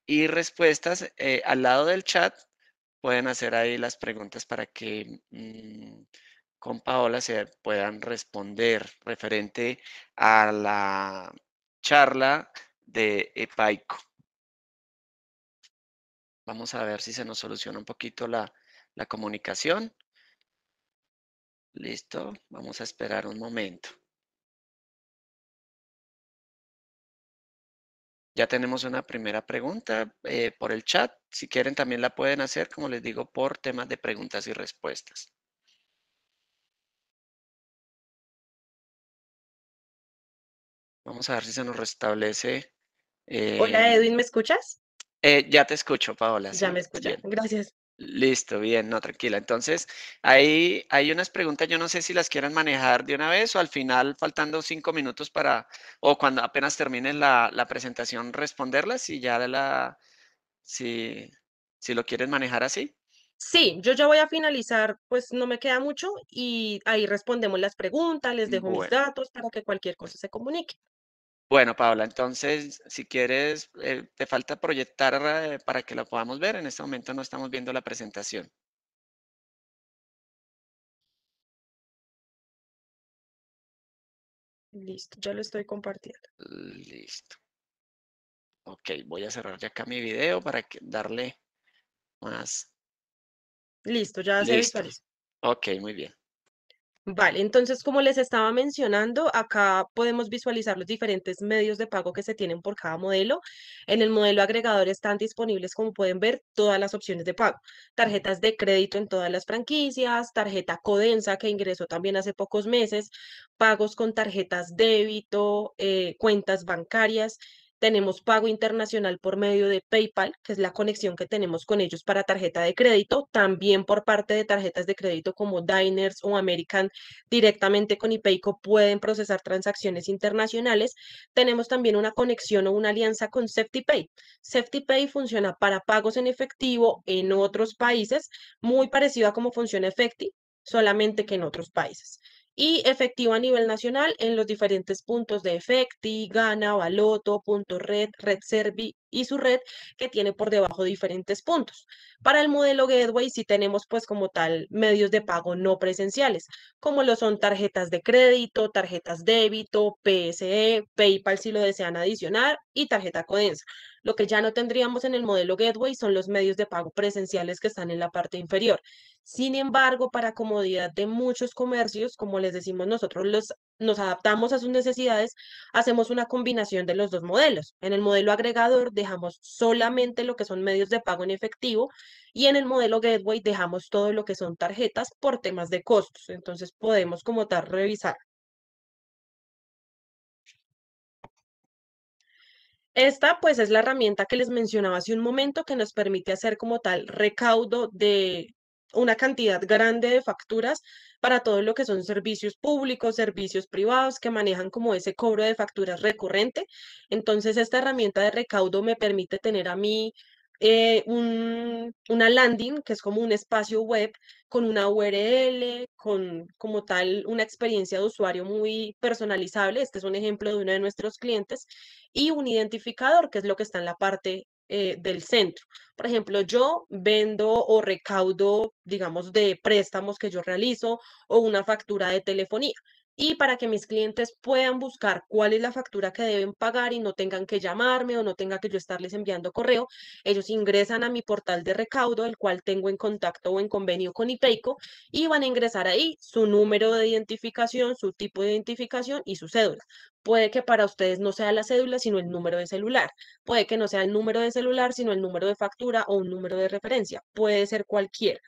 y respuestas al lado del chat. Pueden hacer ahí las preguntas para que mm, con Paola se puedan responder referente a la charla de EPAICO. Vamos a ver si se nos soluciona un poquito la, la comunicación. Listo, vamos a esperar un momento. Ya tenemos una primera pregunta eh, por el chat. Si quieren también la pueden hacer, como les digo, por temas de preguntas y respuestas. Vamos a ver si se nos restablece. Hola Edwin, eh, ¿me escuchas? Eh, ya te escucho, Paola. Ya me escuchas, gracias. Listo, bien, no, tranquila. Entonces, ahí hay unas preguntas, yo no sé si las quieran manejar de una vez o al final, faltando cinco minutos para, o cuando apenas termine la, la presentación, responderlas y ya la, si, si lo quieren manejar así. Sí, yo ya voy a finalizar, pues no me queda mucho y ahí respondemos las preguntas, les dejo mis datos para que cualquier cosa se comunique. Bueno, Paula, entonces, si quieres, eh, te falta proyectar eh, para que la podamos ver. En este momento no estamos viendo la presentación. Listo, ya lo estoy compartiendo. Listo. Ok, voy a cerrar ya acá mi video para darle más. Listo, ya se visualiza. Ok, muy bien. Vale, entonces como les estaba mencionando, acá podemos visualizar los diferentes medios de pago que se tienen por cada modelo. En el modelo agregador están disponibles, como pueden ver, todas las opciones de pago. Tarjetas de crédito en todas las franquicias, tarjeta Codensa que ingresó también hace pocos meses, pagos con tarjetas débito, eh, cuentas bancarias, tenemos pago internacional por medio de PayPal, que es la conexión que tenemos con ellos para tarjeta de crédito, también por parte de tarjetas de crédito como Diners o American directamente con IPEICO pueden procesar transacciones internacionales. Tenemos también una conexión o una alianza con SafetyPay. SafetyPay funciona para pagos en efectivo en otros países, muy parecido a cómo funciona Efecti, solamente que en otros países y efectivo a nivel nacional en los diferentes puntos de Efecti, Gana, Baloto, Punto Red, Red y su red que tiene por debajo diferentes puntos. Para el modelo Gateway sí tenemos pues como tal medios de pago no presenciales, como lo son tarjetas de crédito, tarjetas débito, PSE, PayPal si lo desean adicionar y tarjeta Codensa. Lo que ya no tendríamos en el modelo Gateway son los medios de pago presenciales que están en la parte inferior. Sin embargo, para comodidad de muchos comercios, como les decimos nosotros, los nos adaptamos a sus necesidades, hacemos una combinación de los dos modelos. En el modelo agregador dejamos solamente lo que son medios de pago en efectivo y en el modelo gateway dejamos todo lo que son tarjetas por temas de costos. Entonces podemos como tal revisar. Esta pues es la herramienta que les mencionaba hace un momento que nos permite hacer como tal recaudo de una cantidad grande de facturas para todo lo que son servicios públicos, servicios privados que manejan como ese cobro de facturas recurrente. Entonces, esta herramienta de recaudo me permite tener a mí eh, un, una landing, que es como un espacio web con una URL, con como tal una experiencia de usuario muy personalizable, este es un ejemplo de uno de nuestros clientes, y un identificador, que es lo que está en la parte eh, del centro. Por ejemplo, yo vendo o recaudo, digamos, de préstamos que yo realizo o una factura de telefonía y para que mis clientes puedan buscar cuál es la factura que deben pagar y no tengan que llamarme o no tenga que yo estarles enviando correo. Ellos ingresan a mi portal de recaudo, el cual tengo en contacto o en convenio con IPEICO, y van a ingresar ahí su número de identificación, su tipo de identificación y su cédula. Puede que para ustedes no sea la cédula, sino el número de celular. Puede que no sea el número de celular, sino el número de factura o un número de referencia. Puede ser cualquier.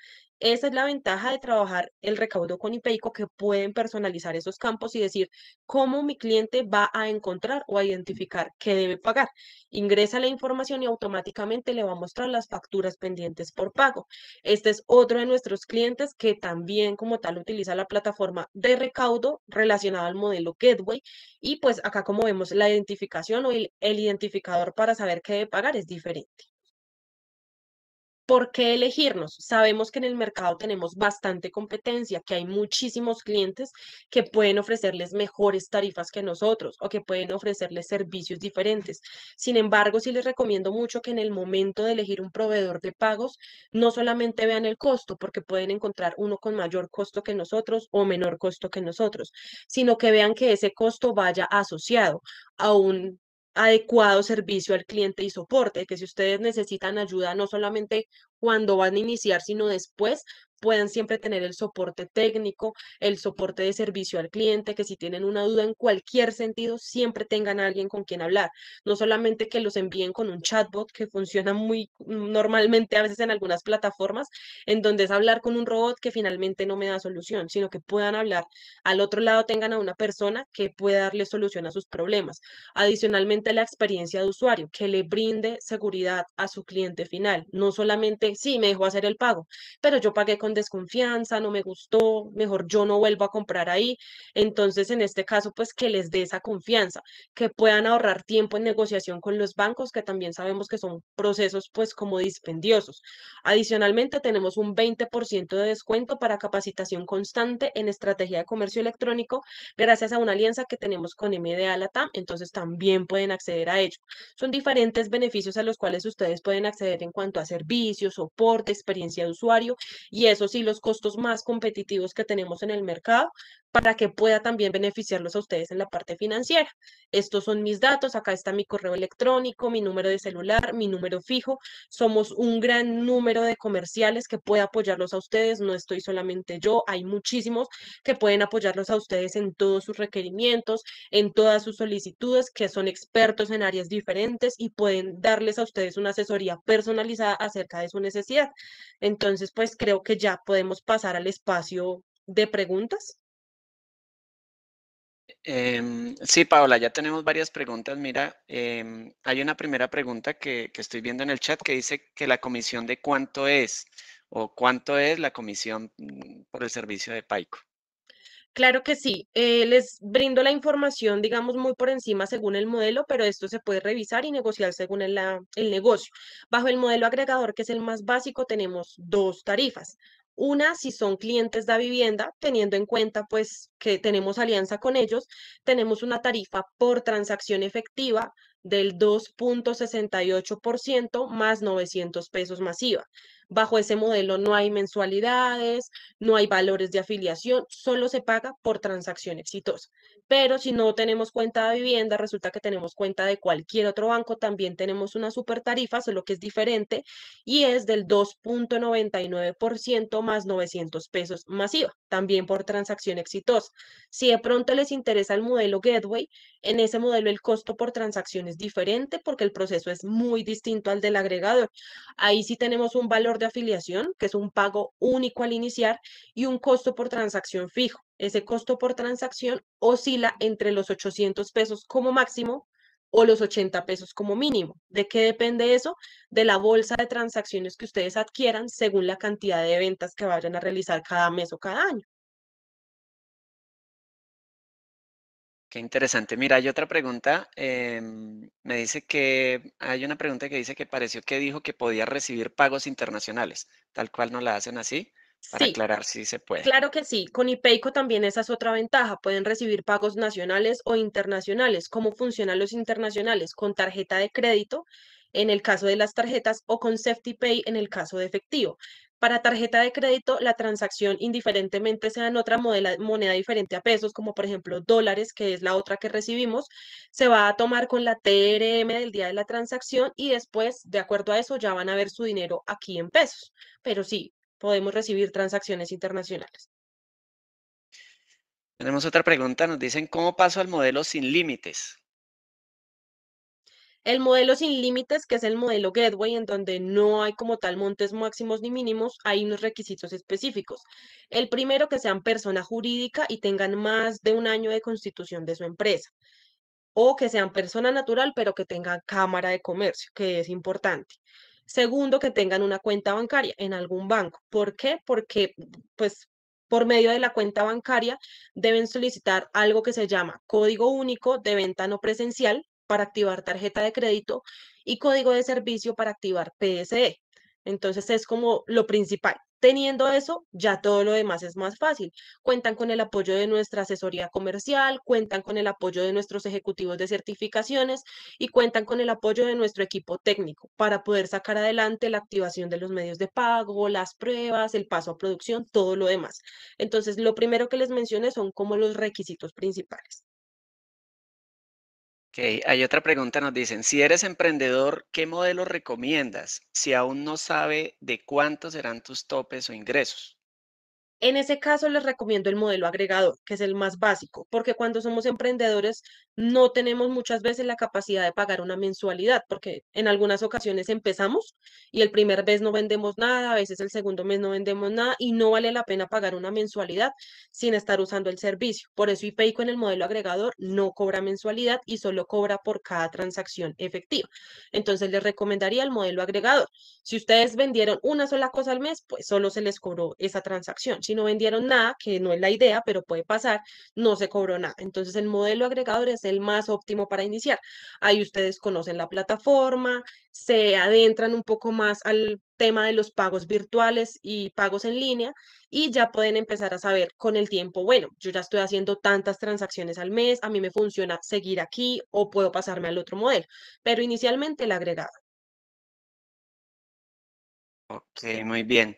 Esa es la ventaja de trabajar el recaudo con IPEICO, que pueden personalizar esos campos y decir cómo mi cliente va a encontrar o a identificar qué debe pagar. Ingresa la información y automáticamente le va a mostrar las facturas pendientes por pago. Este es otro de nuestros clientes que también como tal utiliza la plataforma de recaudo relacionada al modelo Gateway. Y pues acá como vemos la identificación o el, el identificador para saber qué debe pagar es diferente. ¿Por qué elegirnos? Sabemos que en el mercado tenemos bastante competencia, que hay muchísimos clientes que pueden ofrecerles mejores tarifas que nosotros o que pueden ofrecerles servicios diferentes. Sin embargo, sí les recomiendo mucho que en el momento de elegir un proveedor de pagos, no solamente vean el costo, porque pueden encontrar uno con mayor costo que nosotros o menor costo que nosotros, sino que vean que ese costo vaya asociado a un adecuado servicio al cliente y soporte, que si ustedes necesitan ayuda no solamente cuando van a iniciar, sino después, puedan siempre tener el soporte técnico, el soporte de servicio al cliente, que si tienen una duda en cualquier sentido, siempre tengan a alguien con quien hablar. No solamente que los envíen con un chatbot que funciona muy normalmente a veces en algunas plataformas, en donde es hablar con un robot que finalmente no me da solución, sino que puedan hablar al otro lado, tengan a una persona que pueda darle solución a sus problemas. Adicionalmente, la experiencia de usuario, que le brinde seguridad a su cliente final. No solamente, sí, me dejó hacer el pago, pero yo pagué con desconfianza, no me gustó, mejor yo no vuelvo a comprar ahí. Entonces, en este caso, pues que les dé esa confianza, que puedan ahorrar tiempo en negociación con los bancos, que también sabemos que son procesos pues como dispendiosos. Adicionalmente, tenemos un 20% de descuento para capacitación constante en estrategia de comercio electrónico gracias a una alianza que tenemos con MDA Latam, entonces también pueden acceder a ello. Son diferentes beneficios a los cuales ustedes pueden acceder en cuanto a servicios, soporte, experiencia de usuario y es eso sí, los costos más competitivos que tenemos en el mercado para que pueda también beneficiarlos a ustedes en la parte financiera. Estos son mis datos, acá está mi correo electrónico, mi número de celular, mi número fijo. Somos un gran número de comerciales que puede apoyarlos a ustedes, no estoy solamente yo, hay muchísimos que pueden apoyarlos a ustedes en todos sus requerimientos, en todas sus solicitudes, que son expertos en áreas diferentes y pueden darles a ustedes una asesoría personalizada acerca de su necesidad. Entonces, pues creo que ya podemos pasar al espacio de preguntas. Em, sí, Paola, ya tenemos varias preguntas. Mira, em, hay una primera pregunta que, estoy viendo en el chat que dice que la comisión de cuánto es o cuánto es la comisión mm, por el servicio de Paico. Claro que sí. Eh, les brindo la información, digamos, muy por encima según el modelo, pero esto se puede revisar y negociar según el negocio. Bajo el modelo agregador, que es el más básico, tenemos dos tarifas. Una, si son clientes de vivienda, teniendo en cuenta pues que tenemos alianza con ellos, tenemos una tarifa por transacción efectiva del 2.68% más 900 pesos masiva. Bajo ese modelo no hay mensualidades, no hay valores de afiliación, solo se paga por transacción exitosa pero si no tenemos cuenta de vivienda, resulta que tenemos cuenta de cualquier otro banco, también tenemos una super tarifa, solo que es diferente, y es del 2.99% más 900 pesos masiva, también por transacción exitosa. Si de pronto les interesa el modelo Gateway, en ese modelo el costo por transacción es diferente porque el proceso es muy distinto al del agregador. Ahí sí tenemos un valor de afiliación, que es un pago único al iniciar, y un costo por transacción fijo ese costo por transacción oscila entre los 800 pesos como máximo o los 80 pesos como mínimo. ¿De qué depende eso? De la bolsa de transacciones que ustedes adquieran según la cantidad de ventas que vayan a realizar cada mes o cada año. Qué interesante. Mira, hay otra pregunta. Em, me dice que hay una pregunta que dice que pareció que dijo que podía recibir pagos internacionales, tal cual no la hacen así. Para aclarar si se puede. Claro que sí. Con IPEICO también esa es otra ventaja. Pueden recibir pagos nacionales o internacionales. ¿Cómo funcionan los internacionales? Con tarjeta de crédito en el caso de las tarjetas o con Safety Pay en el caso de efectivo. Para tarjeta de crédito, la transacción indiferentemente sea en otra moneda diferente a pesos, como por ejemplo dólares, que es la otra que recibimos, se va a tomar con la TRM del día de la transacción y después, de acuerdo a eso, ya van a ver su dinero aquí en pesos. Pero sí, podemos recibir transacciones internacionales. Tenemos otra pregunta, nos dicen, ¿cómo paso al modelo sin límites? El modelo sin límites, que es el modelo Gateway, en donde no hay como tal montes máximos ni mínimos, hay unos requisitos específicos. El primero, que sean persona jurídica y tengan más de un año de constitución de su empresa. O que sean persona natural, pero que tengan cámara de comercio, que es importante. Segundo, que tengan una cuenta bancaria en algún banco. ¿Por qué? Porque, pues, por medio de la cuenta bancaria deben solicitar algo que se llama código único de venta no presencial para activar tarjeta de crédito y código de servicio para activar PSE. Entonces es como lo principal. Teniendo eso, ya todo lo demás es más fácil. Cuentan con el apoyo de nuestra asesoría comercial, cuentan con el apoyo de nuestros ejecutivos de certificaciones y cuentan con el apoyo de nuestro equipo técnico para poder sacar adelante la activación de los medios de pago, las pruebas, el paso a producción, todo lo demás. Entonces, lo primero que les mencioné son como los requisitos principales hay otra pregunta, nos dicen, si eres emprendedor, ¿qué modelo recomiendas si aún no sabe de cuántos serán tus topes o ingresos? En ese caso les recomiendo el modelo agregador, que es el más básico, porque cuando somos emprendedores no tenemos muchas veces la capacidad de pagar una mensualidad, porque en algunas ocasiones empezamos y el primer mes no vendemos nada, a veces el segundo mes no vendemos nada y no vale la pena pagar una mensualidad sin estar usando el servicio. Por eso IPEICO en el modelo agregador no cobra mensualidad y solo cobra por cada transacción efectiva. Entonces les recomendaría el modelo agregador. Si ustedes vendieron una sola cosa al mes, pues solo se les cobró esa transacción si no vendieron nada, que no es la idea, pero puede pasar, no se cobró nada. Entonces el modelo agregador es el más óptimo para iniciar. Ahí ustedes conocen la plataforma, se adentran un poco más al tema de los pagos virtuales y pagos en línea y ya pueden empezar a saber con el tiempo, bueno, yo ya estoy haciendo tantas transacciones al mes, a mí me funciona seguir aquí o puedo pasarme al otro modelo, pero inicialmente el agregado. Ok, muy bien.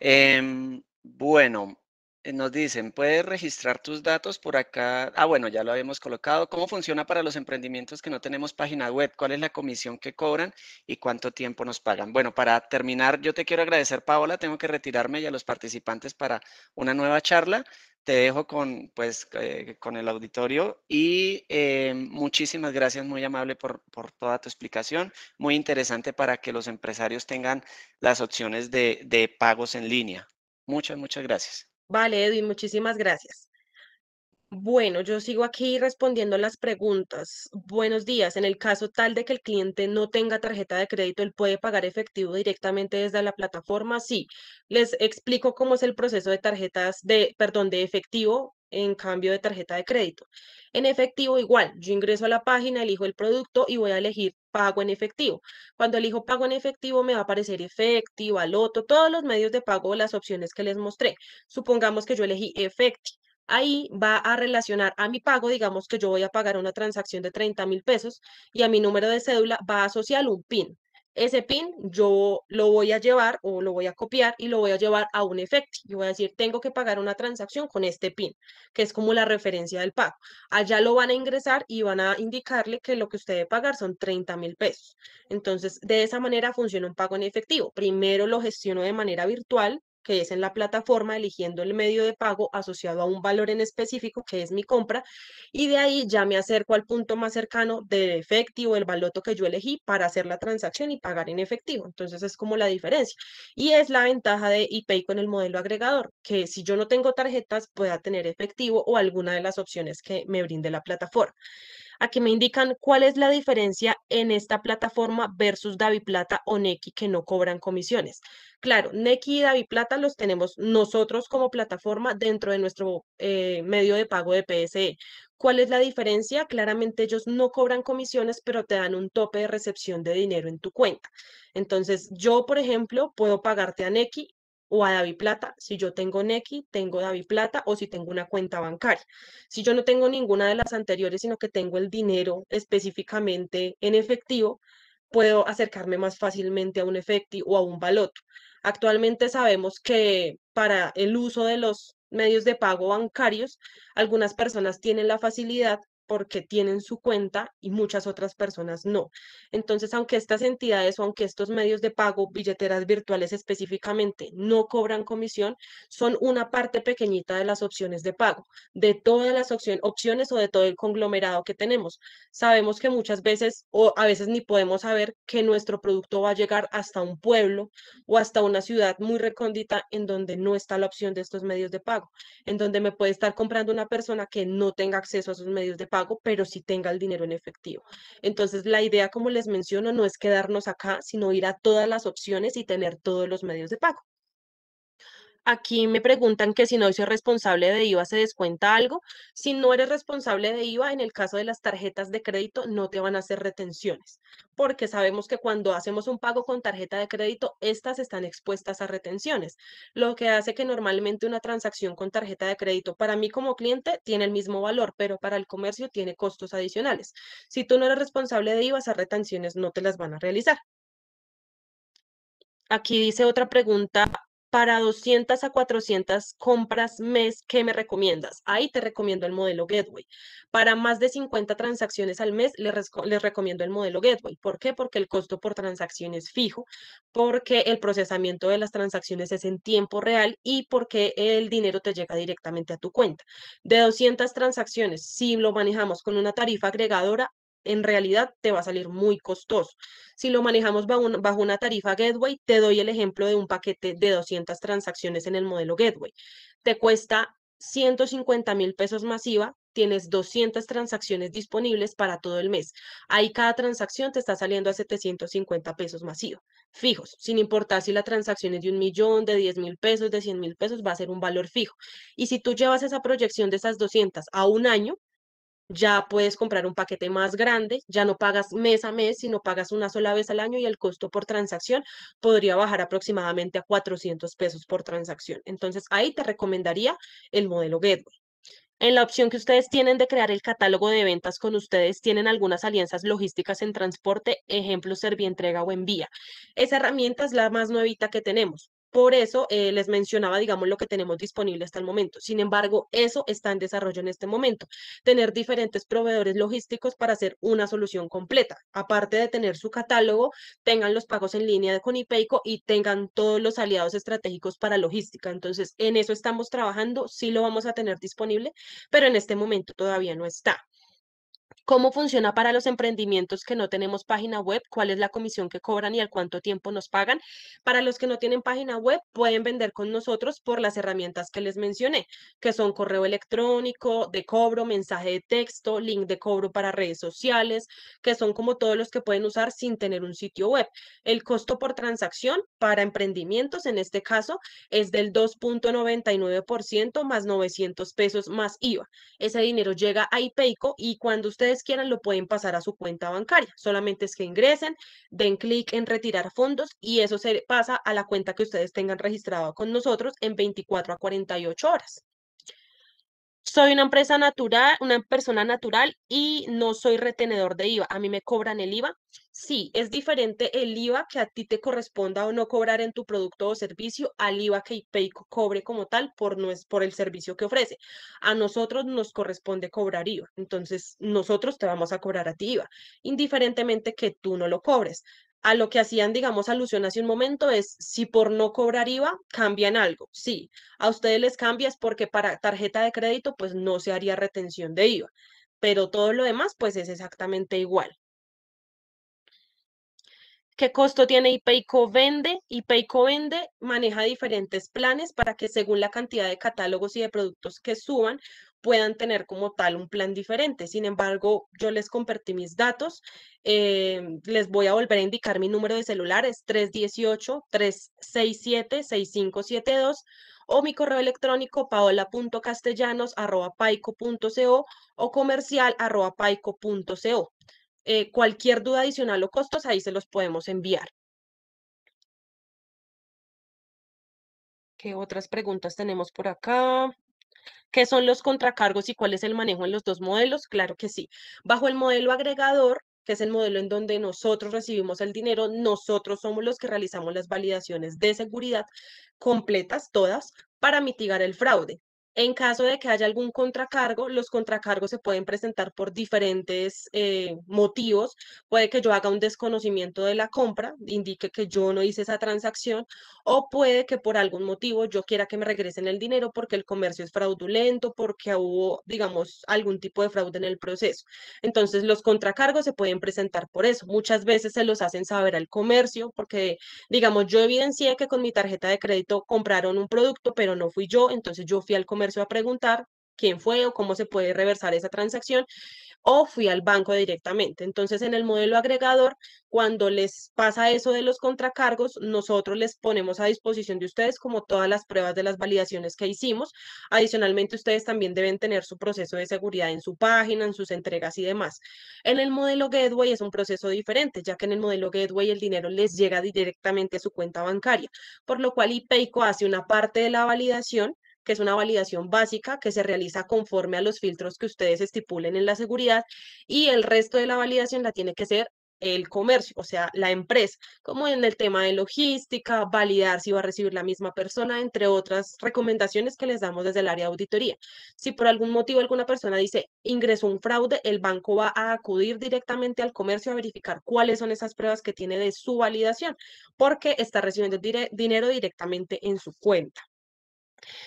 Em, bueno, eh, nos dicen, puedes registrar tus datos por acá. Ah, bueno, ya lo habíamos colocado. ¿Cómo funciona para los emprendimientos que no tenemos página web? ¿Cuál es la comisión que cobran y cuánto tiempo nos pagan? Bueno, para terminar, yo te quiero agradecer, Paola. Tengo que retirarme y a los participantes para una nueva charla. Te dejo con, pues, eh, con el auditorio y eh, muchísimas gracias, muy amable por, toda tu explicación. Muy interesante para que los empresarios tengan las opciones de pagos en línea. Muchas, muchas gracias. Vale, Edwin, muchísimas gracias. Bueno, yo sigo aquí respondiendo las preguntas. Buenos días. En el caso tal de que el cliente no tenga tarjeta de crédito, ¿él puede pagar efectivo directamente desde la plataforma? Sí. Les explico cómo es el proceso de tarjetas de, perdón, de efectivo en cambio de tarjeta de crédito. En efectivo, igual, yo ingreso a la página, elijo el producto y voy a elegir pago en efectivo. Cuando elijo pago en efectivo, me va a aparecer efectivo, Aloto, todos los medios de pago, las opciones que les mostré. Supongamos que yo elegí efectivo. Ahí va a relacionar a mi pago, digamos que yo voy a pagar una transacción de 30 mil pesos y a mi número de cédula va a asociar un PIN ese pin yo lo voy a llevar o lo voy a copiar y lo voy a llevar a un efecto. Yo voy a decir, tengo que pagar una transacción con este pin, que es como la referencia del pago. Allá lo van a ingresar y van a indicarle que lo que usted debe pagar son 30 mil pesos. Entonces, de esa manera funciona un pago en efectivo. Primero lo gestiono de manera virtual que es en la plataforma, eligiendo el medio de pago asociado a un valor en específico, que es mi compra, y de ahí ya me acerco al punto más cercano de efectivo, el baloto que yo elegí para hacer la transacción y pagar en efectivo. Entonces es como la diferencia. Y es la ventaja de IPay con el modelo agregador, que si yo no tengo tarjetas, pueda tener efectivo o alguna de las opciones que me brinde la plataforma. Aquí me indican cuál es la diferencia en esta plataforma versus DaviPlata o Neki que no cobran comisiones. Claro, Neki y DaviPlata los tenemos nosotros como plataforma dentro de nuestro eh, medio de pago de PSE. ¿Cuál es la diferencia? Claramente ellos no cobran comisiones, pero te dan un tope de recepción de dinero en tu cuenta. Entonces, yo, por ejemplo, puedo pagarte a Neki o a David Plata. Si yo tengo Nequi, tengo David Plata o si tengo una cuenta bancaria. Si yo no tengo ninguna de las anteriores, sino que tengo el dinero específicamente en efectivo, puedo acercarme más fácilmente a un efectivo o a un baloto. Actualmente sabemos que para el uso de los medios de pago bancarios, algunas personas tienen la facilidad porque tienen su cuenta y muchas otras personas no. Entonces, aunque estas entidades o aunque estos medios de pago, billeteras virtuales específicamente, no cobran comisión, son una parte pequeñita de las opciones de pago, de todas las opciones o de todo el conglomerado que tenemos. Sabemos que muchas veces o a veces ni podemos saber que nuestro producto va a llegar hasta un pueblo o hasta una ciudad muy recóndita en donde no está la opción de estos medios de pago, en donde me puede estar comprando una persona que no tenga acceso a sus medios de pago pero si tenga el dinero en efectivo. Entonces, la idea, como les menciono, no es quedarnos acá, sino ir a todas las opciones y tener todos los medios de pago. Aquí me preguntan que si no soy responsable de IVA, ¿se descuenta algo? Si no eres responsable de IVA, en el caso de las tarjetas de crédito, no te van a hacer retenciones, porque sabemos que cuando hacemos un pago con tarjeta de crédito, estas están expuestas a retenciones, lo que hace que normalmente una transacción con tarjeta de crédito para mí como cliente tiene el mismo valor, pero para el comercio tiene costos adicionales. Si tú no eres responsable de IVA, esas retenciones no te las van a realizar. Aquí dice otra pregunta para 200 a 400 compras mes, ¿qué me recomiendas? Ahí te recomiendo el modelo Gateway. Para más de 50 transacciones al mes, les, recomiendo el modelo Gateway. ¿Por qué? Porque el costo por transacción es fijo, porque el procesamiento de las transacciones es en tiempo real y porque el dinero te llega directamente a tu cuenta. De 200 transacciones, si lo manejamos con una tarifa agregadora, en realidad te va a salir muy costoso. Si lo manejamos bajo una tarifa Gateway, te doy el ejemplo de un paquete de 200 transacciones en el modelo Gateway. Te cuesta 150 mil pesos masiva, tienes 200 transacciones disponibles para todo el mes. Ahí cada transacción te está saliendo a 750 pesos masiva, fijos, sin importar si la transacción es de un millón, de 10 mil pesos, de 100 mil pesos, va a ser un valor fijo. Y si tú llevas esa proyección de esas 200 a un año, ya puedes comprar un paquete más grande, ya no pagas mes a mes, sino pagas una sola vez al año y el costo por transacción podría bajar aproximadamente a 400 pesos por transacción. Entonces ahí te recomendaría el modelo Gateway. En la opción que ustedes tienen de crear el catálogo de ventas con ustedes, tienen algunas alianzas logísticas en transporte, ejemplo, Servientrega o Envía. Esa herramienta es la más nuevita que tenemos. Por eso eh, les mencionaba, digamos, lo que tenemos disponible hasta el momento. Sin embargo, eso está en desarrollo en este momento. Tener diferentes proveedores logísticos para hacer una solución completa. Aparte de tener su catálogo, tengan los pagos en línea con Ipeco y tengan todos los aliados estratégicos para logística. Entonces, en eso estamos trabajando. Sí lo vamos a tener disponible, pero en este momento todavía no está. ¿Cómo funciona para los emprendimientos que no tenemos página web? ¿Cuál es la comisión que cobran y al cuánto tiempo nos pagan? Para los que no tienen página web, pueden vender con nosotros por las herramientas que les mencioné, que son correo electrónico, de cobro, mensaje de texto, link de cobro para redes sociales, que son como todos los que pueden usar sin tener un sitio web. El costo por transacción para emprendimientos, en este caso, es del 2.99% más 900 pesos más IVA. Ese dinero llega a IPEICO y cuando ustedes quieran lo pueden pasar a su cuenta bancaria. Solamente es que ingresen, den clic en retirar fondos y eso se pasa a la cuenta que ustedes tengan registrada con nosotros en 24 a 48 horas soy una empresa natural, una persona natural y no soy retenedor de IVA. ¿A mí me cobran el IVA? Sí, es diferente el IVA que a ti te corresponda o no cobrar en tu producto o servicio al IVA que Ipeco cobre como tal por, por el servicio que ofrece. A nosotros nos corresponde cobrar IVA, entonces nosotros te vamos a cobrar a ti IVA, indiferentemente que tú no lo cobres a lo que hacían, digamos, alusión hace un momento es si por no cobrar IVA cambian algo. Sí, a ustedes les cambia es porque para tarjeta de crédito pues no se haría retención de IVA, pero todo lo demás pues es exactamente igual. ¿Qué costo tiene IPEICO Vende? IPEICO Vende maneja diferentes planes para que según la cantidad de catálogos y de productos que suban, puedan tener como tal un plan diferente. Sin embargo, yo les compartí mis datos, em, les voy a volver a indicar mi número de celular, es 318-367-6572 o mi correo electrónico paola.castellanos.paico.co o comercial.paico.co. Eh, cualquier duda adicional o costos, ahí se los podemos enviar. ¿Qué otras preguntas tenemos por acá? ¿Qué son los contracargos y cuál es el manejo en los dos modelos? Claro que sí. Bajo el modelo agregador, que es el modelo en donde nosotros recibimos el dinero, nosotros somos los que realizamos las validaciones de seguridad completas, todas, para mitigar el fraude. En caso de que haya algún contracargo, los contracargos se pueden presentar por diferentes eh, motivos. Puede que yo haga un desconocimiento de la compra, indique que yo no hice esa transacción, o puede que por algún motivo yo quiera que me regresen el dinero porque el comercio es fraudulento, porque hubo, digamos, algún tipo de fraude en el proceso. Entonces, los contracargos se pueden presentar por eso. Muchas veces se los hacen saber al comercio porque, digamos, yo evidencié que con mi tarjeta de crédito compraron un producto, pero no fui yo, entonces yo fui al comercio a preguntar quién fue o cómo se puede reversar esa transacción o fui al banco directamente. Entonces, en el modelo agregador, cuando les pasa eso de los contracargos, nosotros les ponemos a disposición de ustedes como todas las pruebas de las validaciones que hicimos. Adicionalmente, ustedes también deben tener su proceso de seguridad en su página, en sus entregas y demás. En el modelo Gateway es un proceso diferente, ya que en el modelo Gateway el dinero les llega directamente a su cuenta bancaria, por lo cual IPEICO hace una parte de la validación que es una validación básica que se realiza conforme a los filtros que ustedes estipulen en la seguridad y el resto de la validación la tiene que ser el comercio, o sea, la empresa, como en el tema de logística, validar si va a recibir la misma persona, entre otras recomendaciones que les damos desde el área de auditoría. Si por algún motivo alguna persona dice ingresó un fraude, el banco va a acudir directamente al comercio a verificar cuáles son esas pruebas que tiene de su validación, porque está recibiendo dinero directamente en su cuenta.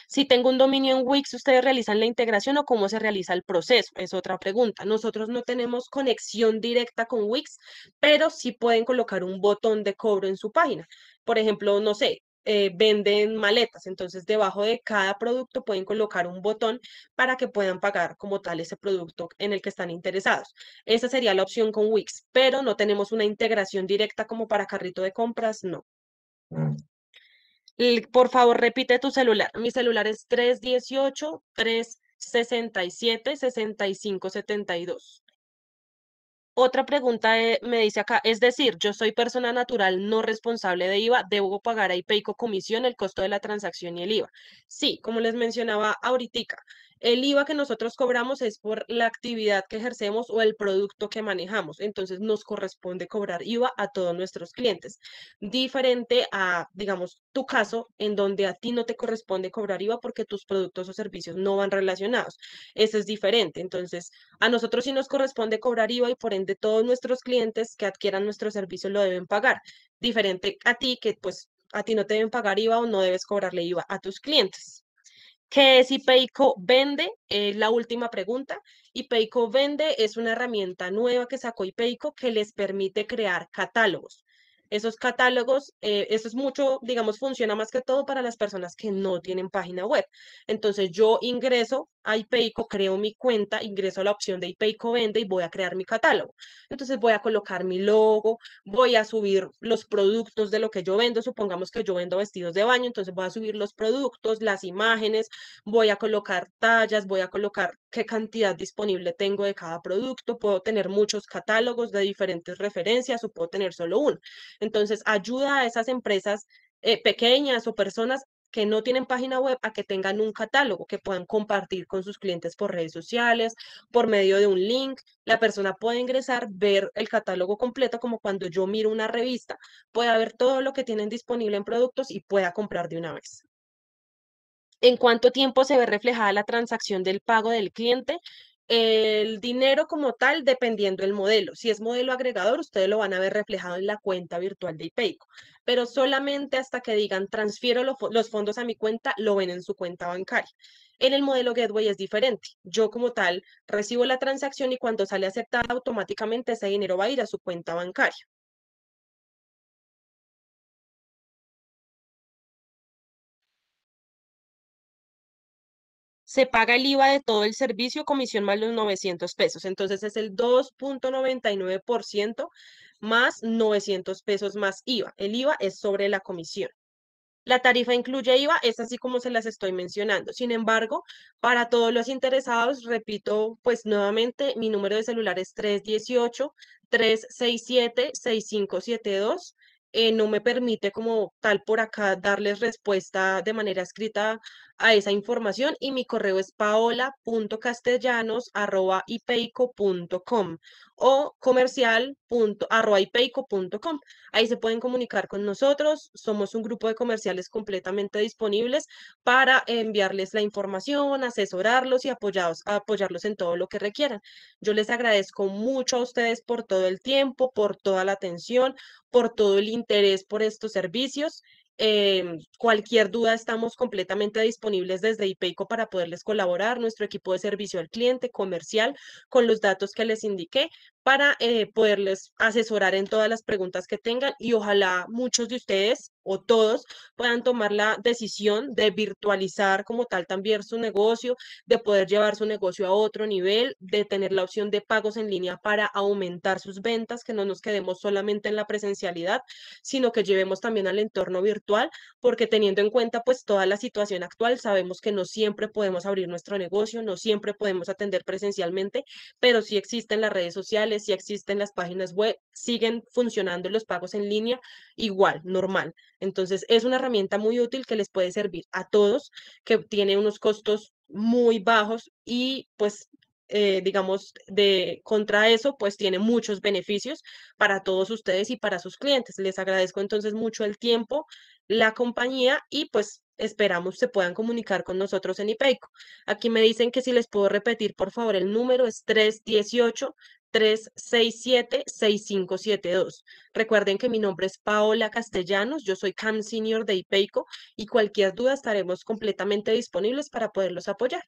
Si tengo un dominio en Wix, ¿ustedes realizan la integración o cómo se realiza el proceso? Es otra pregunta. Nosotros no tenemos conexión directa con Wix, pero sí pueden colocar un botón de cobro en su página. Por ejemplo, no sé, eh, venden maletas, entonces debajo de cada producto pueden colocar un botón para que puedan pagar como tal ese producto en el que están interesados. Esa sería la opción con Wix, pero no tenemos una integración directa como para carrito de compras, no. Mm. Por favor, repite tu celular. Mi celular es 318-367-6572. Otra pregunta eh, me dice acá, es decir, yo soy persona natural no responsable de IVA, ¿debo pagar a IPEICO comisión el costo de la transacción y el IVA? Sí, como les mencionaba ahorita, el IVA que nosotros cobramos es por la actividad que ejercemos o el producto que manejamos. Entonces nos corresponde cobrar IVA a todos nuestros clientes. Diferente a, digamos, tu caso en donde a ti no te corresponde cobrar IVA porque tus productos o servicios no van relacionados. Eso es diferente. Entonces, a nosotros sí nos corresponde cobrar IVA y por ende todos nuestros clientes que adquieran nuestro servicio lo deben pagar. Diferente a ti que pues a ti no te deben pagar IVA o no debes cobrarle IVA a tus clientes. ¿Qué es IPEICO Vende? la última pregunta. IPEICO Vende es una herramienta nueva que sacó IPEICO que les permite crear catálogos esos catálogos, eh, eso es mucho, digamos, funciona más que todo para las personas que no tienen página web. Entonces yo ingreso a IPEICO, creo mi cuenta, ingreso a la opción de IPEICO Vende y voy a crear mi catálogo. Entonces voy a colocar mi logo, voy a subir los productos de lo que yo vendo, supongamos que yo vendo vestidos de baño, entonces voy a subir los productos, las imágenes, voy a colocar tallas, voy a colocar qué cantidad disponible tengo de cada producto, puedo tener muchos catálogos de diferentes referencias o puedo tener solo uno. Entonces, ayuda a esas empresas eh, pequeñas o personas que no tienen página web a que tengan un catálogo que puedan compartir con sus clientes por redes sociales, por medio de un link. La persona puede ingresar, ver el catálogo completo, como cuando yo miro una revista, pueda ver todo lo que tienen disponible en productos y pueda comprar de una vez en cuánto tiempo se ve reflejada la transacción del pago del cliente, el dinero como tal, dependiendo del modelo. Si es modelo agregador, ustedes lo van a ver reflejado en la cuenta virtual de IPEICO, pero solamente hasta que digan transfiero los fondos a mi cuenta, lo ven en su cuenta bancaria. En el modelo Gateway es diferente. Yo como tal recibo la transacción y cuando sale aceptada automáticamente ese dinero va a ir a su cuenta bancaria. se paga el IVA de todo el servicio, comisión más los 900 pesos. Entonces es el 2.99% más 900 pesos más IVA. El IVA es sobre la comisión. La tarifa incluye IVA, es así como se las estoy mencionando. Sin embargo, para todos los interesados, repito, pues nuevamente, mi número de celular es 318-367-6572. Eh, no me permite como tal por acá darles respuesta de manera escrita a esa información y mi correo es paola.castellanos.ipeico.com o comercial.ipeico.com. Ahí se pueden comunicar con nosotros. Somos un grupo de comerciales completamente disponibles para enviarles la información, asesorarlos y apoyarlos en todo lo que requieran. Yo les agradezco mucho a ustedes por todo el tiempo, por toda la atención, por todo el interés por estos servicios. Em, cualquier duda estamos completamente disponibles desde IPEICO para poderles colaborar, nuestro equipo de servicio al cliente comercial con los datos que les indiqué para eh, poderles asesorar en todas las preguntas que tengan y ojalá muchos de ustedes o todos puedan tomar la decisión de virtualizar como tal también su negocio, de poder llevar su negocio a otro nivel, de tener la opción de pagos en línea para aumentar sus ventas, que no nos quedemos solamente en la presencialidad, sino que llevemos también al entorno virtual, porque teniendo en cuenta pues toda la situación actual, sabemos que no siempre podemos abrir nuestro negocio, no siempre podemos atender presencialmente, pero si existen las redes sociales, si existen las páginas web, siguen funcionando los pagos en línea igual, normal. Entonces, es una herramienta muy útil que les puede servir a todos, que tiene unos costos muy bajos y pues eh, digamos, de contra eso, pues tiene muchos beneficios para todos ustedes y para sus clientes. Les agradezco entonces mucho el tiempo, la compañía y pues esperamos se puedan comunicar con nosotros en IPECO. Aquí me dicen que si les puedo repetir, por favor, el número es 318 367-6572. Recuerden que mi nombre es Paola Castellanos, yo soy CAM Senior de IPEICO y cualquier duda estaremos completamente disponibles para poderlos apoyar.